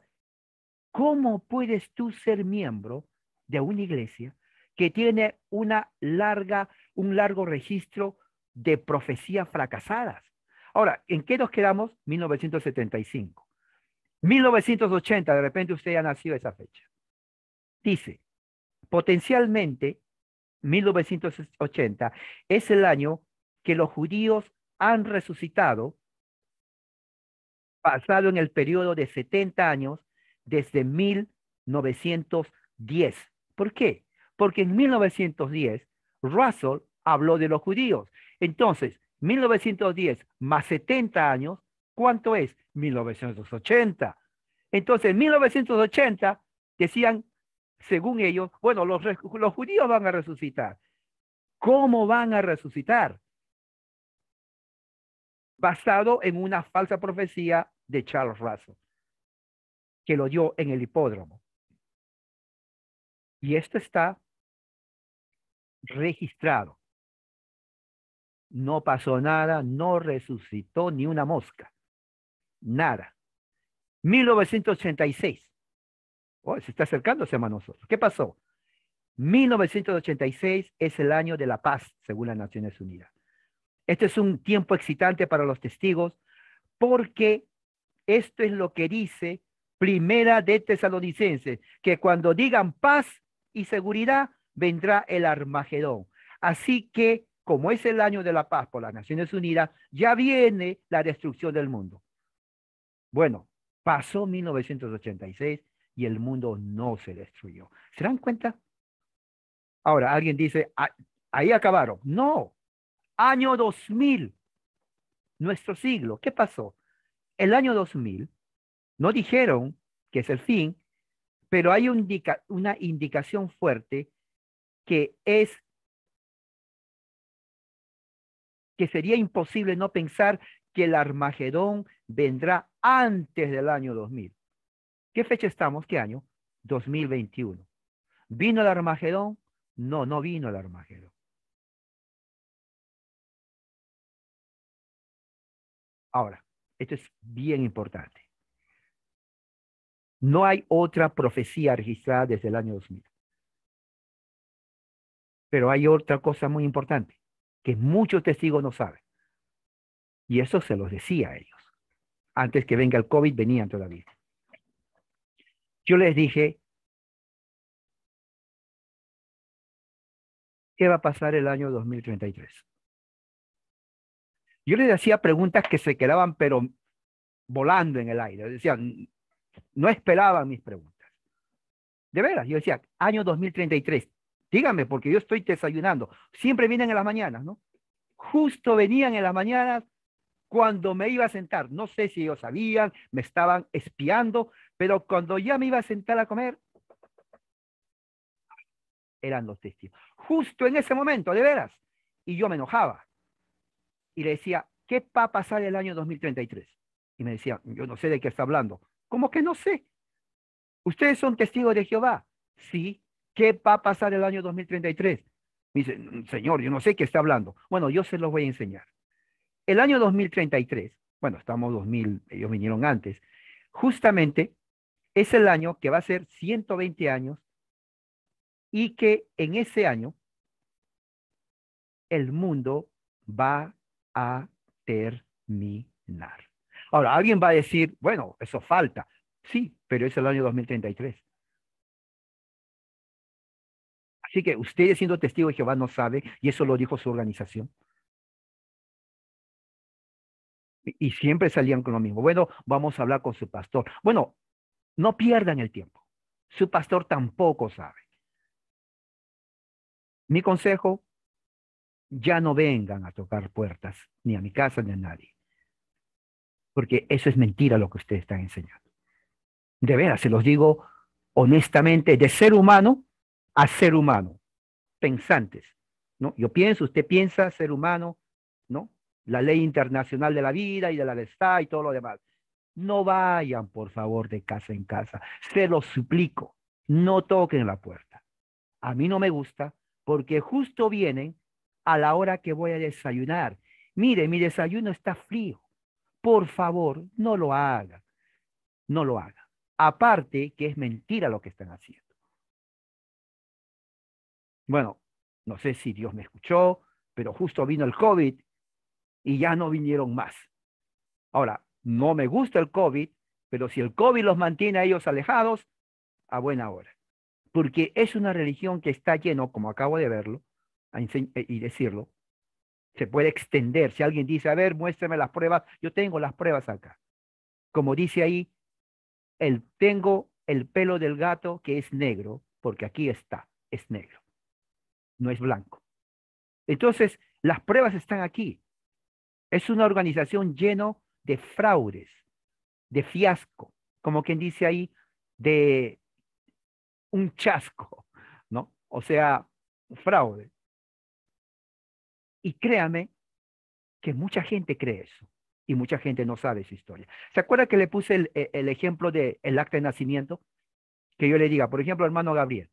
Speaker 2: ¿Cómo puedes tú ser miembro de una iglesia que tiene una larga, un largo registro de profecías fracasadas? Ahora, ¿en qué nos quedamos? 1975. 1980, de repente usted ya nacido esa fecha. Dice, potencialmente, 1980 es el año que los judíos han resucitado, pasado en el periodo de 70 años, desde 1910. ¿Por qué? Porque en 1910 Russell habló de los judíos. Entonces, 1910 más 70 años, ¿cuánto es? 1980. Entonces, en 1980 decían, según ellos, bueno, los, judíos van a resucitar. ¿Cómo van a resucitar? Basado en una falsa profecía de Charles Russell,
Speaker 1: que lo dio en el hipódromo. Y esto está registrado
Speaker 2: no pasó nada, no resucitó ni una mosca, nada. 1986. Oh, se está acercándose a nosotros. ¿Qué pasó? 1986 es el año de la paz, según las Naciones Unidas. Este es un tiempo excitante para los testigos porque esto es lo que dice Primera de Tesalonicenses, que cuando digan paz y seguridad, vendrá el Armagedón. Así que como es el año de la paz por las Naciones Unidas, ya viene la destrucción del mundo. Bueno, pasó 1986 y el mundo no se destruyó. ¿Se dan cuenta? Ahora, alguien dice, ah, ahí acabaron. No, año 2000, nuestro siglo. ¿Qué pasó? El año 2000, no dijeron que es el fin, pero hay una indicación fuerte que es que sería imposible no pensar que el Armagedón vendrá antes del año 2000. ¿Qué fecha estamos? ¿Qué año? 2021. ¿Vino
Speaker 1: el Armagedón? No, no vino el Armagedón. Ahora, esto es bien importante.
Speaker 2: No hay otra profecía registrada desde el año 2000. Pero hay otra cosa muy importante que muchos testigos no saben. Y eso se los decía a ellos. Antes que venga el COVID venían
Speaker 1: todavía. Yo les dije, ¿qué va a pasar el año 2033?
Speaker 2: Yo les hacía preguntas que se quedaban pero volando en el aire. Decían, no esperaban mis preguntas. De veras, yo decía, año 2033, Díganme, porque yo estoy desayunando. Siempre vienen en las mañanas, ¿no? Justo venían en las mañanas cuando me iba a sentar. No sé si ellos sabían, me estaban espiando, pero cuando ya me iba a sentar a comer, eran los testigos. Justo en ese momento, de veras. Y yo me enojaba. Y le decía, ¿qué va a pasar el año 2033? Y me decía, yo no sé de qué está hablando. ¿Cómo que no sé? Ustedes son testigos de Jehová. Sí, ¿Qué va a pasar el año 2033? Me dice, mm, señor, yo no sé qué está hablando. Bueno, yo se los voy a enseñar. El año 2033, bueno, estamos 2000, ellos vinieron antes, justamente es el año que va a ser 120 años y que en ese año el mundo va a terminar. Ahora, alguien va a decir, bueno, eso falta. Sí, pero es el año 2033. Así que ustedes siendo testigos de Jehová no saben, y eso lo dijo su organización. Y siempre salían con lo mismo. Bueno, vamos a hablar con su pastor. Bueno, no pierdan el tiempo. Su pastor tampoco sabe. Mi consejo, ya no vengan a tocar puertas, ni a mi casa, ni a nadie. Porque eso es mentira lo que ustedes están enseñando. De veras, se los digo honestamente, de ser humano, a ser humano, pensantes. ¿no? Yo pienso, usted piensa, ser humano, ¿no? La ley internacional de la vida y de la amistad y todo lo demás. No vayan, por favor, de casa en casa. Se los suplico, no toquen la puerta. A mí no me gusta porque justo vienen a la hora que voy a desayunar. Mire, mi desayuno está frío. Por favor, no lo haga. No lo haga. Aparte que es mentira lo que están haciendo. Bueno, no sé si Dios me escuchó, pero justo vino el COVID y ya no vinieron más. Ahora, no me gusta el COVID, pero si el COVID los mantiene a ellos alejados, a buena hora. Porque es una religión que está lleno, como acabo de verlo eh, y decirlo, se puede extender. Si alguien dice, a ver, muéstrame las pruebas, yo tengo las pruebas acá. Como dice ahí, el, tengo el pelo del gato que es negro, porque aquí está, es negro no es blanco. Entonces, las pruebas están aquí. Es una organización lleno de fraudes, de fiasco, como quien dice ahí, de un chasco, ¿no? O sea, fraude. Y créame que mucha gente cree eso y mucha gente no sabe su historia. ¿Se acuerda que le puse el, e, ejemplo del el acta de nacimiento? Que yo le diga, por ejemplo, hermano Gabriel,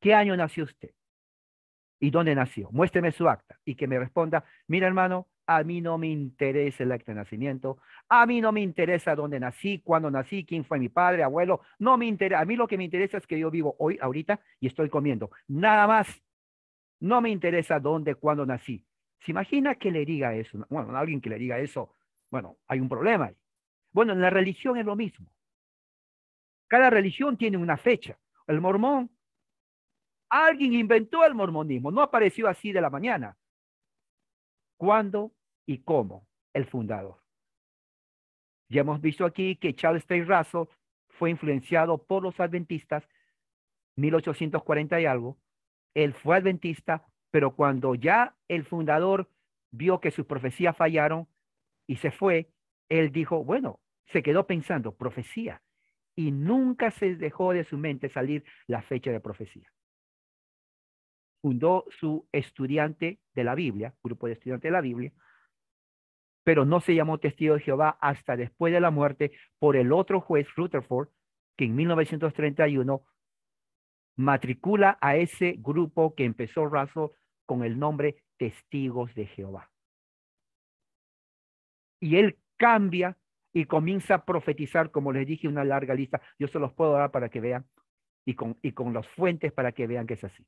Speaker 2: ¿qué año nació usted? y dónde nació. Muéstreme su acta y que me responda, mira hermano, a mí no me interesa el acta de nacimiento, a mí no me interesa dónde nací, cuándo nací, quién fue mi padre, abuelo, no me interesa, a mí lo que me interesa es que yo vivo hoy, ahorita, y estoy comiendo. Nada más, no me interesa dónde, cuándo nací. ¿Se imagina que le diga eso? Bueno, alguien que le diga eso, bueno, hay un problema ahí. Bueno, en la religión es lo mismo. Cada religión tiene una fecha. El mormón Alguien inventó el mormonismo, no apareció así de la mañana. ¿Cuándo y cómo? El fundador. Ya hemos visto aquí que Charles Taylor fue influenciado por los adventistas, 1840 y algo. Él fue adventista, pero cuando ya el fundador vio que sus profecías fallaron y se fue, él dijo, bueno, se quedó pensando, profecía. Y nunca se dejó de su mente salir la fecha de profecía fundó su estudiante de la Biblia, grupo de estudiantes de la Biblia, pero no se llamó testigo de Jehová hasta después de la muerte por el otro juez Rutherford, que en 1931 matricula a ese grupo que empezó Russell con el nombre Testigos de Jehová. Y él cambia y comienza a profetizar, como les dije, una larga lista. Yo se los puedo dar para que vean y con, y con las fuentes para que vean que es así.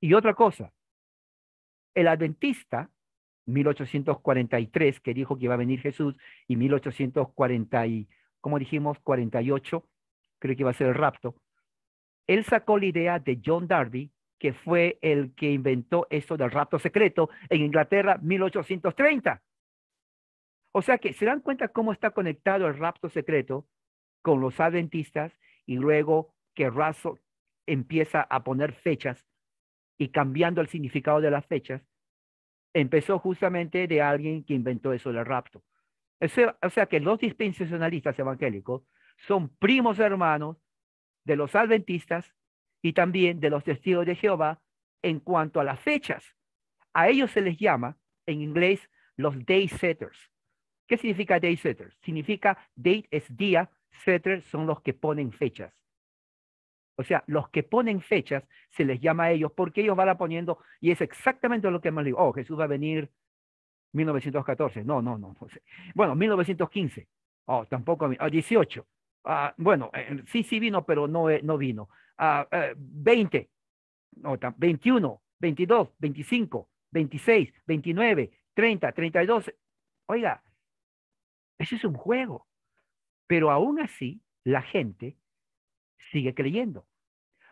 Speaker 2: Y otra cosa, el adventista, 1843, que dijo que iba a venir Jesús, y 1840, y, como dijimos, 48, creo que iba a ser el rapto, él sacó la idea de John Darby, que fue el que inventó esto del rapto secreto en Inglaterra, 1830. O sea que se dan cuenta cómo está conectado el rapto secreto con los adventistas y luego que Russell empieza a poner fechas y cambiando el significado de las fechas, empezó justamente de alguien que inventó eso del rapto. O sea, o sea que los dispensacionalistas evangélicos son primos hermanos de los adventistas y también de los testigos de Jehová en cuanto a las fechas. A ellos se les llama en inglés los day setters. ¿Qué significa day setters? Significa date es día, setters son los que ponen fechas. O sea, los que ponen fechas se les llama a ellos porque ellos van a poniendo, y es exactamente lo que hemos leído. Oh, Jesús va a venir 1914. No, no, no. Bueno, 1915. Oh, tampoco. Oh, ah, 18. Ah, bueno, eh, sí, sí vino, pero no, eh, no vino. 20. Ah, eh, no, 21, 22, 25, 26, 29, 30, 32. Oiga, ese es un juego. Pero aún así, la gente sigue creyendo.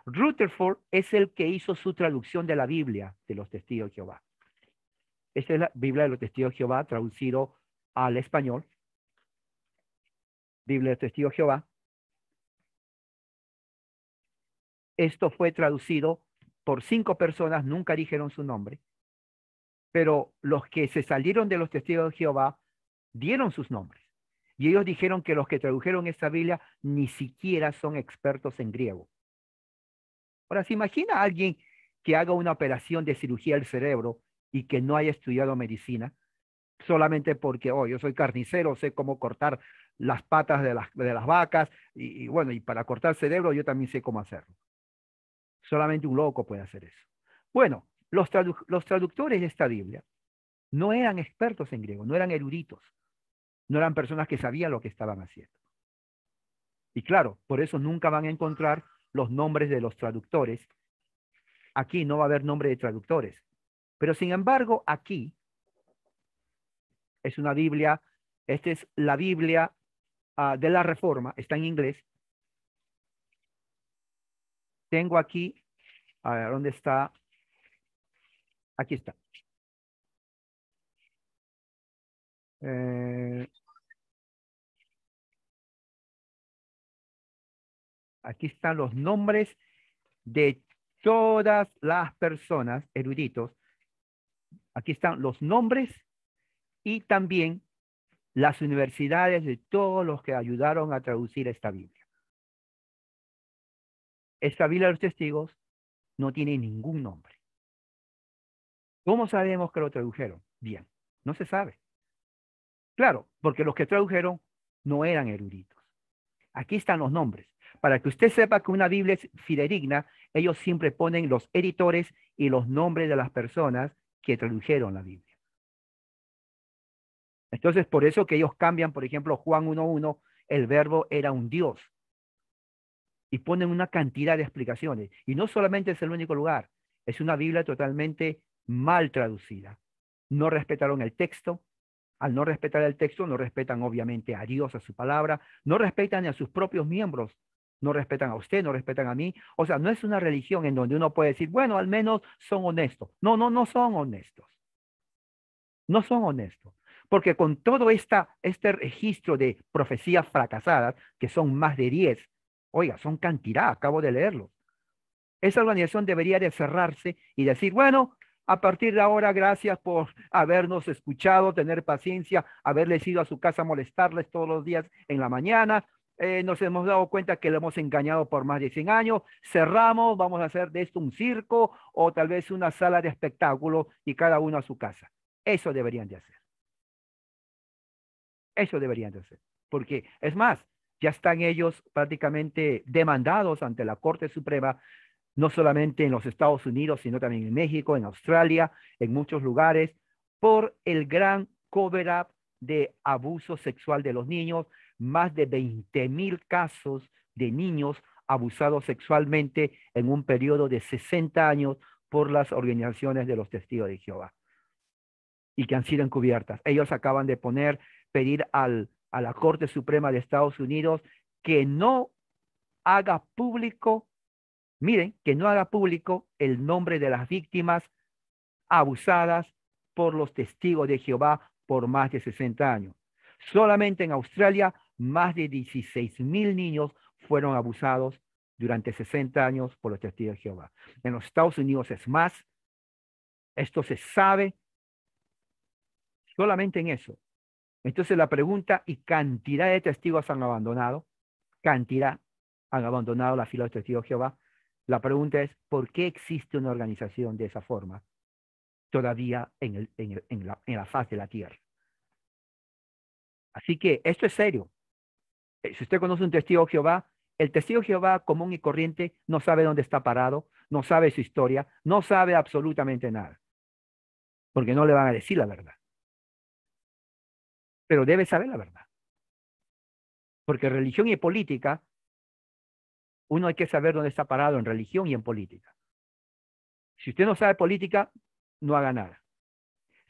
Speaker 2: Rutherford es el que hizo su traducción de la Biblia de los testigos de Jehová. Esta es la Biblia de los testigos de Jehová traducido al español. Biblia de los testigos de Jehová. Esto fue traducido por cinco personas, nunca dijeron su nombre, pero los que se salieron de los testigos de Jehová dieron sus nombres. Y ellos dijeron que los que tradujeron esta Biblia ni siquiera son expertos en griego. Ahora, ¿se imagina a alguien que haga una operación de cirugía del cerebro y que no haya estudiado medicina? Solamente porque, oh, yo soy carnicero, sé cómo cortar las patas de las, vacas y, bueno, y para cortar cerebro yo también sé cómo hacerlo. Solamente un loco puede hacer eso. Bueno, los traductores de esta Biblia no eran expertos en griego, no eran eruditos no eran personas que sabían lo que estaban haciendo. Y claro, por eso nunca van a encontrar los nombres de los traductores. Aquí no va a haber nombre de traductores. Pero sin embargo, aquí es una Biblia, esta es la Biblia ah, de la Reforma, está en inglés. Tengo
Speaker 1: aquí, a ver, ¿dónde está? Aquí está. Eh, aquí están los nombres
Speaker 2: de todas las personas, eruditos. Aquí están los nombres y también las universidades de todos los que ayudaron a traducir esta Biblia. Esta Biblia de los Testigos no tiene ningún nombre. ¿Cómo sabemos que lo tradujeron? Bien, no se sabe. Claro, porque los que tradujeron no eran eruditos. Aquí están los nombres. Para que usted sepa que una Biblia es fidedigna, ellos siempre ponen los editores y los nombres de las personas que tradujeron la Biblia. Entonces, por eso que ellos cambian, por ejemplo, Juan 1.1, el verbo era un Dios. Y ponen una cantidad de explicaciones. Y no solamente es el único lugar, es una Biblia totalmente mal traducida. No respetaron el texto, al no respetar el texto, no respetan obviamente a Dios, a su palabra, no respetan a sus propios miembros, no respetan a usted, no respetan a mí. O sea, no es una religión en donde uno puede decir, bueno, al menos son honestos. No, no, no son honestos. No son honestos. Porque con todo esta, este registro de profecías fracasadas, que son más de diez, oiga, son cantidad, acabo de leerlo. Esa organización debería de cerrarse y decir, bueno, a partir de ahora, gracias por habernos escuchado, tener paciencia, haberles ido a su casa a molestarles todos los días en la mañana. Eh, nos hemos dado cuenta que lo hemos engañado por más de 100 años. Cerramos, vamos a hacer de esto un circo o tal vez una sala de espectáculo y cada uno a su casa. Eso deberían de hacer. Eso deberían de hacer. Porque, es más, ya están ellos prácticamente demandados ante la Corte Suprema no solamente en los Estados Unidos, sino también en México, en Australia, en muchos lugares, por el gran cover-up de abuso sexual de los niños, más de 20 mil casos de niños abusados sexualmente en un periodo de 60 años por las organizaciones de los testigos de Jehová y que han sido encubiertas. Ellos acaban de poner, pedir a la Corte Suprema de Estados Unidos que no haga público Miren, que no haga público el nombre de las víctimas abusadas por los testigos de Jehová por más de 60 años. Solamente en Australia, más de 16 mil niños fueron abusados durante 60 años por los testigos de Jehová. En los Estados Unidos es más. Esto se sabe solamente en eso. Entonces la pregunta, ¿y cantidad de testigos han abandonado? Cantidad han abandonado la fila de testigos de Jehová. La pregunta es, ¿por qué existe una organización de esa forma todavía en, la, faz de la Tierra? Así que esto es serio. Eh, si usted conoce un testigo Jehová, el testigo Jehová común y corriente no sabe dónde está parado, no sabe su historia, no sabe absolutamente nada, porque no le van a decir la verdad. Pero debe saber la verdad, porque religión y política uno hay que saber dónde está parado en religión y en política. Si usted no sabe política, no haga nada.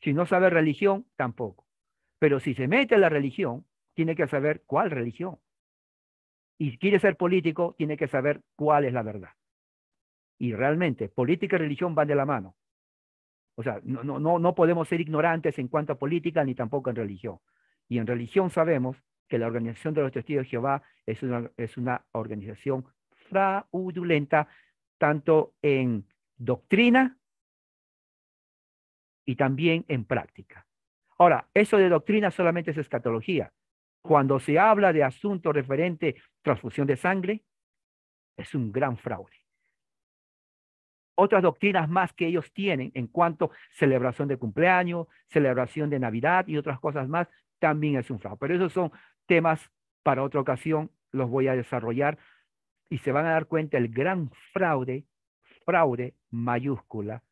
Speaker 2: Si no sabe religión, tampoco. Pero si se mete en la religión, tiene que saber cuál religión. Y si quiere ser político, tiene que saber cuál es la verdad. Y realmente, política y religión van de la mano. O sea, no, no, no podemos ser ignorantes en cuanto a política ni tampoco en religión. Y en religión sabemos que la Organización de los Testigos de Jehová es una, es una organización fraudulenta tanto en doctrina y también en práctica. Ahora, eso de doctrina solamente es escatología. Cuando se habla de asunto referente transfusión de sangre, es un gran fraude. Otras doctrinas más que ellos tienen en cuanto celebración de cumpleaños, celebración de Navidad y otras cosas más, también es un fraude. Pero esos son temas para otra ocasión, los voy a desarrollar y se van a dar cuenta el gran fraude, fraude mayúscula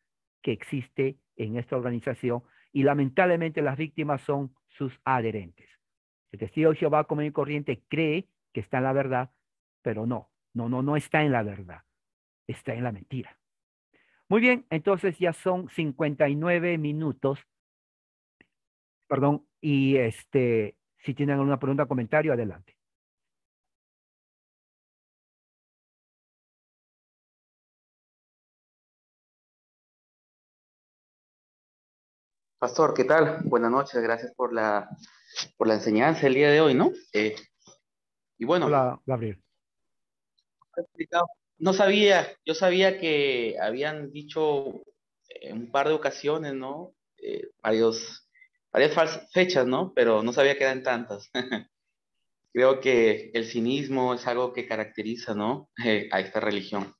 Speaker 2: que existe en esta organización y lamentablemente las víctimas son sus adherentes. El testigo de Jehová común y corriente cree que está en la verdad, pero no, no, no, no está en la verdad, está en la mentira. Muy bien, entonces ya son 59 minutos.
Speaker 1: Perdón, y este, si tienen alguna pregunta o comentario, adelante. Pastor, ¿qué tal? Buenas noches, gracias por la, por la enseñanza el día de hoy, ¿no? Eh,
Speaker 3: y bueno. Hola, Gabriel. No sabía, yo sabía que habían dicho en eh, un par de ocasiones, ¿no? Eh, varios, varias fechas, ¿no? Pero no sabía que eran tantas. Creo que el cinismo es algo que caracteriza, ¿no? a esta religión.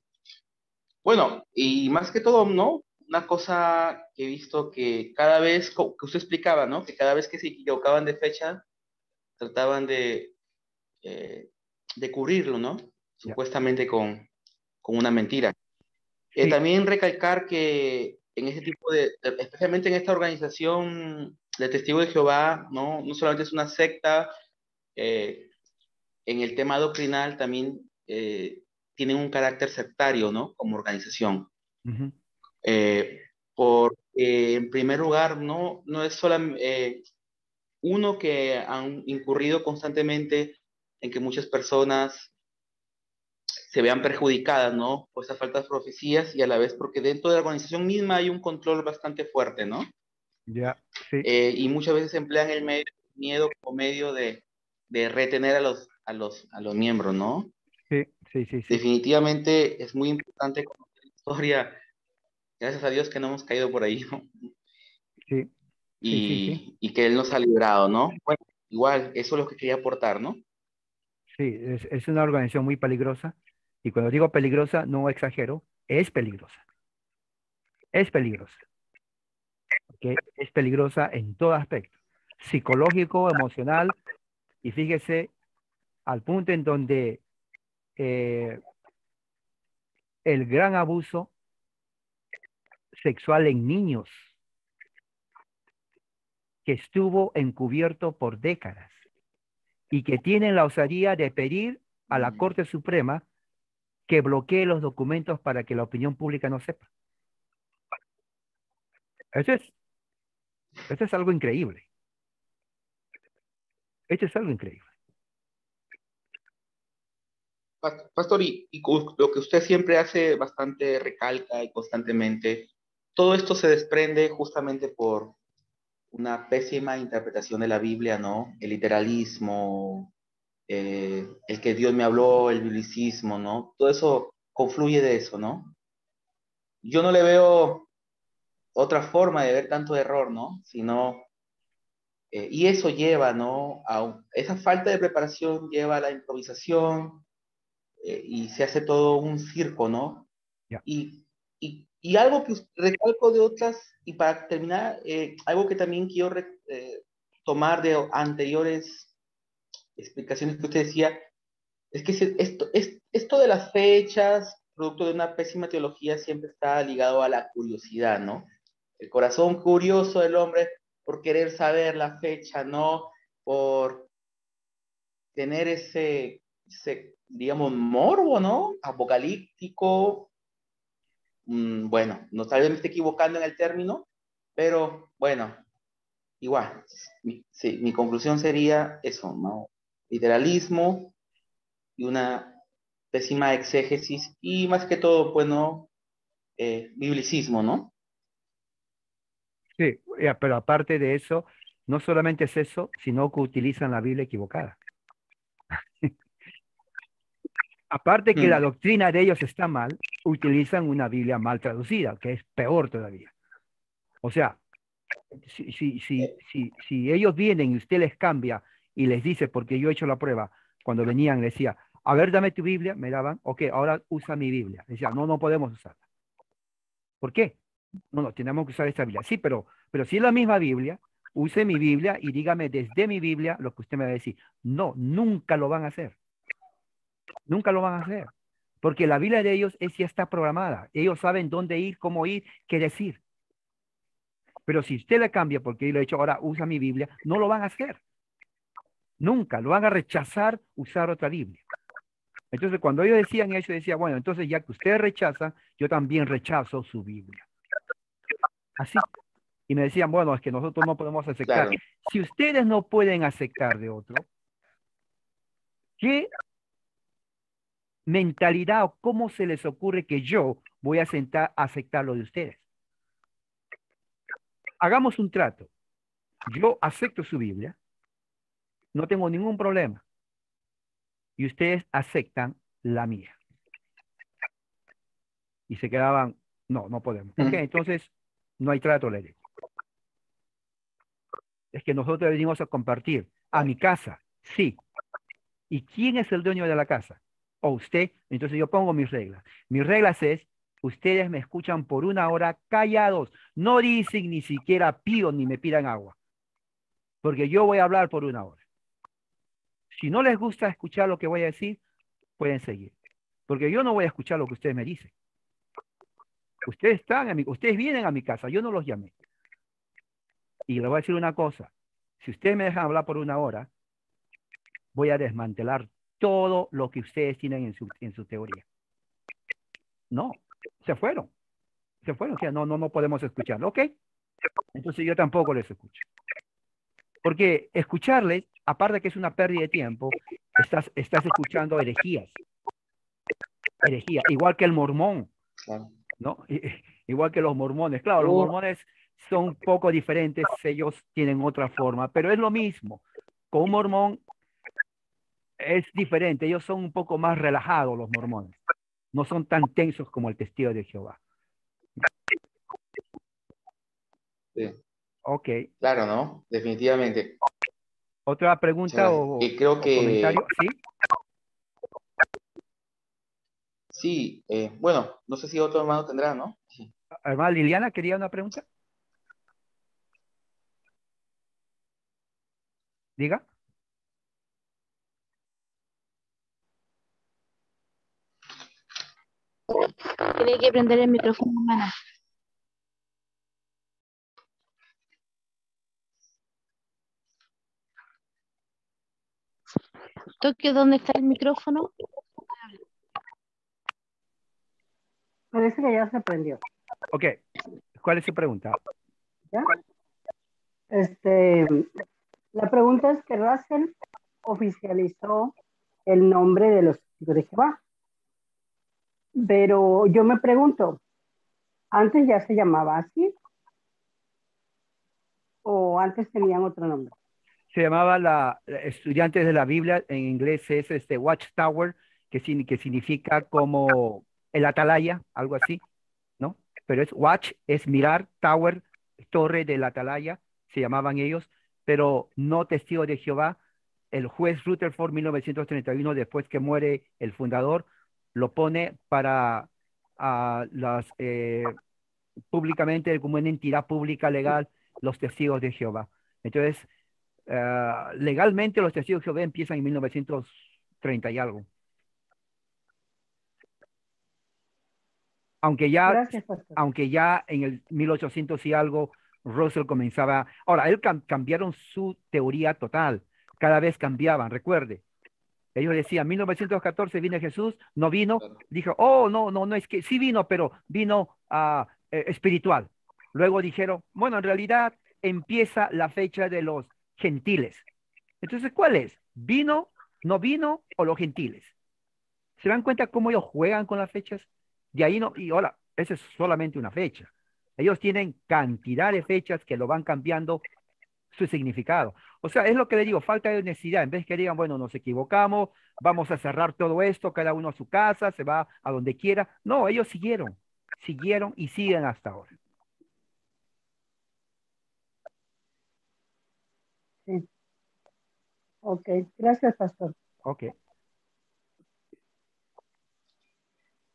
Speaker 3: Bueno, y más que todo, ¿no? una cosa que he visto que cada vez, que usted explicaba, ¿no? Que cada vez que se equivocaban de fecha, trataban de, eh, cubrirlo, ¿no? Supuestamente con, una mentira. Eh, también recalcar que en ese tipo de, especialmente en esta organización de Testigos de Jehová, ¿no? No solamente es una secta, eh, en el tema doctrinal también tienen un carácter sectario, ¿no? Como organización. Eh, porque en primer lugar, no, no es solamente eh, uno que han incurrido constantemente en que muchas personas se vean perjudicadas, ¿no? Por esas faltas profecías y a la vez porque dentro de la organización misma hay un control bastante fuerte, ¿no? Ya, sí. Eh, y muchas veces emplean el medio, miedo como medio de, de retener a los, a, los, a los miembros, ¿no?
Speaker 1: sí, sí, sí.
Speaker 3: Definitivamente es muy importante conocer la historia Gracias a Dios que no hemos caído por ahí, Sí. Y, que Él nos ha librado, ¿no? Bueno, igual, eso es lo que quería aportar, ¿no?
Speaker 2: Sí, es, una organización muy peligrosa. Y cuando digo peligrosa, no exagero, es peligrosa. Es peligrosa. Es peligrosa en todo aspecto, psicológico, emocional. Y fíjese, al punto en donde eh, el gran abuso sexual en niños que estuvo encubierto por décadas y que tienen la osadía de pedir a la mm. Corte Suprema que bloquee los documentos para que la opinión pública no sepa. Eso es, eso es algo increíble. Eso es algo increíble.
Speaker 3: Pastor, y, lo que usted siempre hace bastante recalca y constantemente todo esto se desprende justamente por una pésima interpretación de la Biblia, ¿no? El literalismo, eh, el que Dios me habló, el biblicismo, ¿no? Todo eso confluye de eso, ¿no? Yo no le veo otra forma de ver tanto error, ¿no? Sino, eh, y eso lleva, ¿no? A esa falta de preparación lleva a la improvisación eh, y se hace todo un circo, ¿no? Y y algo que recalco de otras, y para terminar, eh, algo que también quiero eh, tomar de anteriores explicaciones que usted decía, es que esto, es, esto de las fechas, producto de una pésima teología, siempre está ligado a la curiosidad, ¿no? El corazón curioso del hombre por querer saber la fecha, ¿no? Por tener ese, ese digamos, morbo, ¿no? Apocalíptico, Mm, bueno, no tal vez me esté equivocando en el término, pero bueno, igual, mi, mi conclusión sería eso, ¿no? Literalismo y una pésima exégesis y más que todo, bueno, pues, eh, biblicismo, ¿no?
Speaker 2: Sí, pero aparte de eso, no solamente es eso, sino que utilizan la Biblia equivocada. aparte que la mm. doctrina de ellos está mal, utilizan una Biblia mal traducida, que es peor todavía. O sea, eh. si, si, ellos vienen y usted les cambia y les dice, porque yo he hecho la prueba, cuando venían decía, a ver, dame tu Biblia, me daban, ok, ahora usa mi Biblia. Decía, no, no podemos usarla. ¿Por qué? No, no, tenemos que usar esta Biblia. Sí, pero, pero si es la misma Biblia, use mi Biblia y dígame desde mi Biblia lo que usted me va a decir. No, nunca lo van a hacer. Nunca lo van a hacer, porque la vida de ellos es, ya está programada. Ellos saben dónde ir, cómo ir, qué decir. Pero si usted la cambia porque yo lo he hecho, ahora usa mi Biblia, no lo van a hacer. Nunca lo van a rechazar usar otra Biblia. Entonces, cuando ellos decían eso, decía, bueno, entonces ya que usted rechaza, yo también rechazo su Biblia. Así. Y me decían, bueno, es que nosotros no podemos aceptar. Si ustedes no pueden aceptar de otro, ¿qué mentalidad o cómo se les ocurre que yo voy a sentar, aceptar lo de ustedes. Hagamos un trato. Yo acepto su Biblia, no tengo ningún problema. Y ustedes aceptan la mía. Y se quedaban, no, no podemos. entonces no hay trato, le digo. Es que nosotros venimos a compartir a mi casa, sí. ¿Y quién es el dueño de la casa? usted, entonces yo pongo mis reglas. Mis reglas es, ustedes me escuchan por una hora callados, no dicen ni siquiera pío ni me pidan agua, porque yo voy a hablar por una hora. Si no les gusta escuchar lo que voy a decir, pueden seguir, porque yo no voy a escuchar lo que ustedes me dicen. Ustedes están, ustedes vienen a mi casa, yo no los llamé. Y les voy a decir una cosa, si ustedes me dejan hablar por una hora, voy a desmantelar todo lo que ustedes tienen en su, teoría. No, se fueron. Se fueron, o sea, no, no, no podemos escucharlo. ¿Ok? Entonces yo tampoco les escucho. Porque escucharles, aparte de que es una pérdida de tiempo, estás, estás escuchando herejías. Herejía, igual que el mormón. ¿no? Igual que los mormones. Claro, los mormones son un poco diferentes, ellos tienen otra forma, pero es lo mismo. Con un mormón es diferente. Ellos son un poco más relajados los mormones. No son tan tensos como el testigo de
Speaker 3: Jehová. Sí. Ok. Claro, ¿no? Definitivamente.
Speaker 2: ¿Otra pregunta o, creo que, comentario? Sí.
Speaker 3: Sí, eh, bueno, no sé si otro hermano tendrá, ¿no?
Speaker 2: Hermana Liliana, ¿quería una pregunta?
Speaker 1: Diga. Tiene que prender el micrófono, Tokio, ¿dónde está el micrófono? Parece que ya se prendió.
Speaker 2: Ok, ¿cuál es su pregunta?
Speaker 1: Este, la pregunta es que Russell oficializó
Speaker 2: el nombre de los hijos de Jehová. Pero yo me pregunto,
Speaker 1: ¿antes ya se llamaba así? ¿O antes tenían otro nombre?
Speaker 2: Se llamaba la, estudiante Estudiantes de la Biblia, en inglés es este Watchtower, que, que significa como el atalaya, algo así, ¿no? Pero es Watch, es mirar, Tower, Torre del Atalaya, se llamaban ellos, pero no testigo de Jehová. El juez Rutherford, 1931, después que muere el fundador, lo pone para ah, las eh, públicamente como una entidad pública legal los testigos de Jehová. Entonces, ah, legalmente los testigos de Jehová empiezan en 1930 y algo. Aunque ya, aunque ya en el 1800 y algo, Russell comenzaba. Ahora, él cambiaron su teoría total. Cada vez cambiaban, recuerde. Ellos decían, 1914 viene Jesús, no vino. Dijo, oh, no, no, no es que sí vino, pero vino ah, eh, espiritual. Luego dijeron, bueno, en realidad empieza la fecha de los gentiles. Entonces, ¿cuál es? ¿Vino, no vino o los gentiles? ¿Se dan cuenta cómo ellos juegan con las fechas? De ahí no, y hola, esa es solamente una fecha. Ellos tienen cantidad de fechas que lo van cambiando su significado. O sea, es lo que le digo, falta de honestidad. En vez que digan, bueno, nos equivocamos, vamos a cerrar todo esto, cada uno a su casa, se va a donde quiera. No, ellos siguieron, siguieron y siguen hasta ahora.
Speaker 1: Sí. Ok, gracias, pastor. Ok.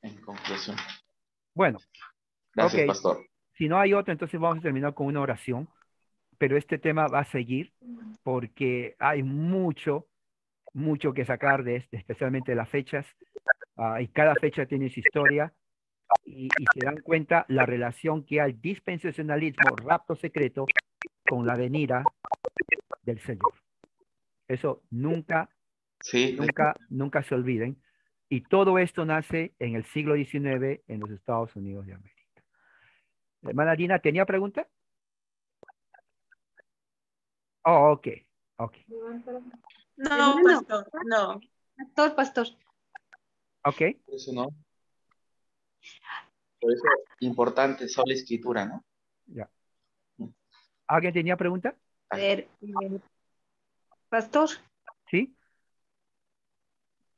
Speaker 1: En conclusión.
Speaker 2: Bueno. Gracias, pastor. Si no hay otro, entonces vamos a terminar con una oración pero este tema va a seguir porque hay mucho, mucho que sacar de este, especialmente las fechas, ah, y cada fecha tiene su historia, y, se dan cuenta la relación que hay dispensacionalismo, rapto secreto, con la venida del Señor. Eso nunca, nunca, nunca se olviden. Y todo esto nace en el siglo XIX en los Estados Unidos de América. Hermana Dina, ¿tenía pregunta?
Speaker 1: Oh, ok, ok. No, pastor, no. Pastor, pastor. Ok. Eso no.
Speaker 3: Por eso es importante solo escritura, ¿no? Ya.
Speaker 2: ¿Alguien tenía pregunta?
Speaker 1: Ah. A ver, eh, pastor. ¿Sí?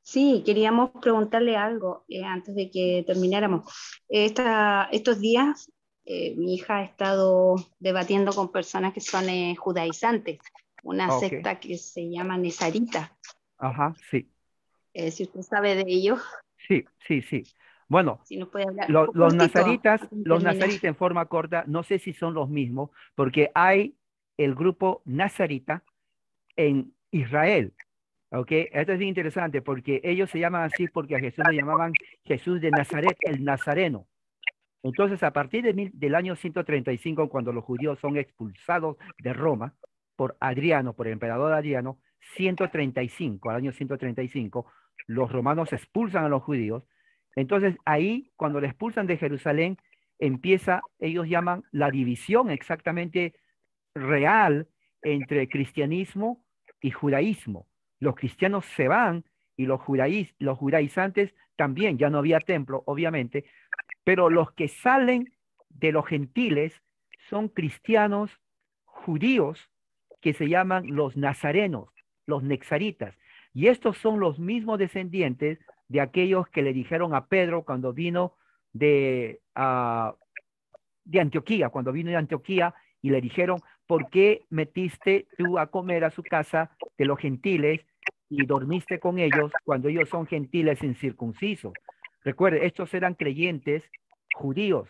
Speaker 3: Sí, queríamos preguntarle algo eh, antes de que termináramos. Esta, estos días eh, mi hija ha estado debatiendo con personas que son eh, judaizantes, una ah, secta que se llama nazarita.
Speaker 1: Ajá, sí.
Speaker 3: Eh, si usted sabe de ello.
Speaker 2: Sí, sí, sí. Bueno, si
Speaker 3: puede hablar los nazaritas, los nazaritas en
Speaker 2: forma corta, no sé si son los mismos, porque hay el grupo nazarita en Israel. ¿Ok? Esto es interesante porque ellos se llaman así porque a Jesús le llamaban Jesús de Nazaret, el nazareno. Entonces, a partir del año 135, cuando los judíos son expulsados de Roma por Adriano, por el emperador Adriano, 135, al año 135, los romanos expulsan a los judíos. Entonces, ahí, cuando le expulsan de Jerusalén, empieza, ellos llaman la división exactamente real entre cristianismo y judaísmo. Los cristianos se van y los, judaís, los judaizantes también, ya no había templo, obviamente, pero los que salen de los gentiles son cristianos judíos que se llaman los nazarenos, los nexaritas. Y estos son los mismos descendientes de aquellos que le dijeron a Pedro cuando vino de, ah, de Antioquía, cuando vino de Antioquía y le dijeron, ¿por qué metiste tú a comer a su casa de los gentiles y dormiste con ellos cuando ellos son gentiles incircuncisos? Recuerde, estos eran creyentes judíos.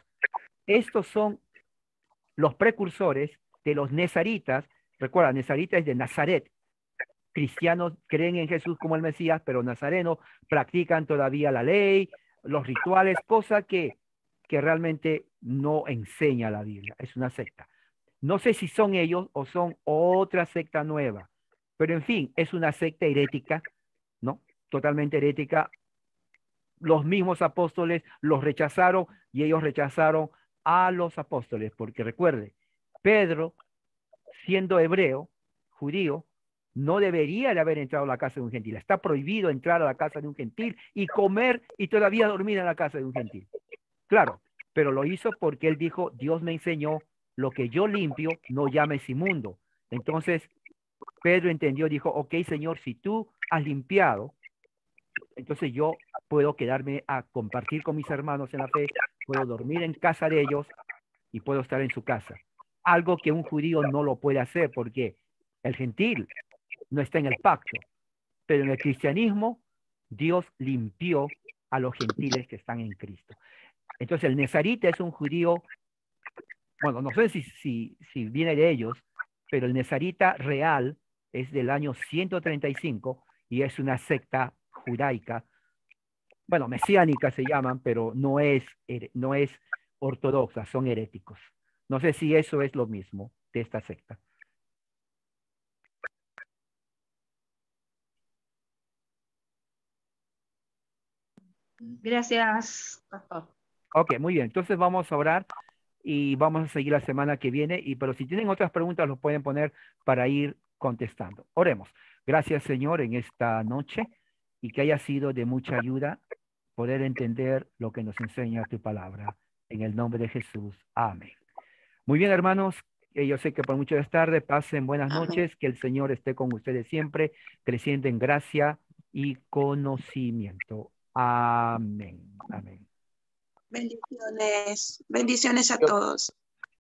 Speaker 2: Estos son los precursores de los nezaritas. Recuerda, nezarita es de Nazaret. Cristianos creen en Jesús como el Mesías, pero nazarenos practican todavía la ley, los rituales, cosa que, que realmente no enseña la Biblia. Es una secta. No sé si son ellos o son otra secta nueva, pero en fin, es una secta herética, ¿no? Totalmente herética, los mismos apóstoles los rechazaron y ellos rechazaron a los apóstoles, porque recuerde, Pedro, siendo hebreo, judío, no debería de haber entrado a la casa de un gentil. Está prohibido entrar a la casa de un gentil y comer y todavía dormir en la casa de un gentil. Claro, pero lo hizo porque él dijo, Dios me enseñó, lo que yo limpio, no llames inmundo. Entonces, Pedro entendió, dijo, ok, Señor, si tú has limpiado, entonces yo puedo quedarme a compartir con mis hermanos en la fe, puedo dormir en casa de ellos y puedo estar en su casa. Algo que un judío no lo puede hacer porque el gentil no está en el pacto. Pero en el cristianismo, Dios limpió a los gentiles que están en Cristo. Entonces el Nezarita es un judío, bueno, no sé si, si, si viene de ellos, pero el Nezarita real es del año 135 y es una secta judaica, bueno, mesiánica se llaman, pero no es, no es ortodoxa, son heréticos. No sé si eso es lo mismo de esta secta.
Speaker 1: Gracias, pastor.
Speaker 2: Ok, muy bien. Entonces vamos a orar y vamos a seguir la semana que viene. Y pero si tienen otras preguntas, los pueden poner para ir contestando. Oremos. Gracias, Señor, en esta noche y que haya sido de mucha ayuda poder entender lo que nos enseña tu palabra. En el nombre de Jesús. Amén. Muy bien, hermanos. Eh, yo sé que por mucho tardes tarde. Pasen buenas noches. Que el Señor esté con ustedes siempre, creciendo en gracia y
Speaker 1: conocimiento. Amén. Amén. Bendiciones. Bendiciones a todos.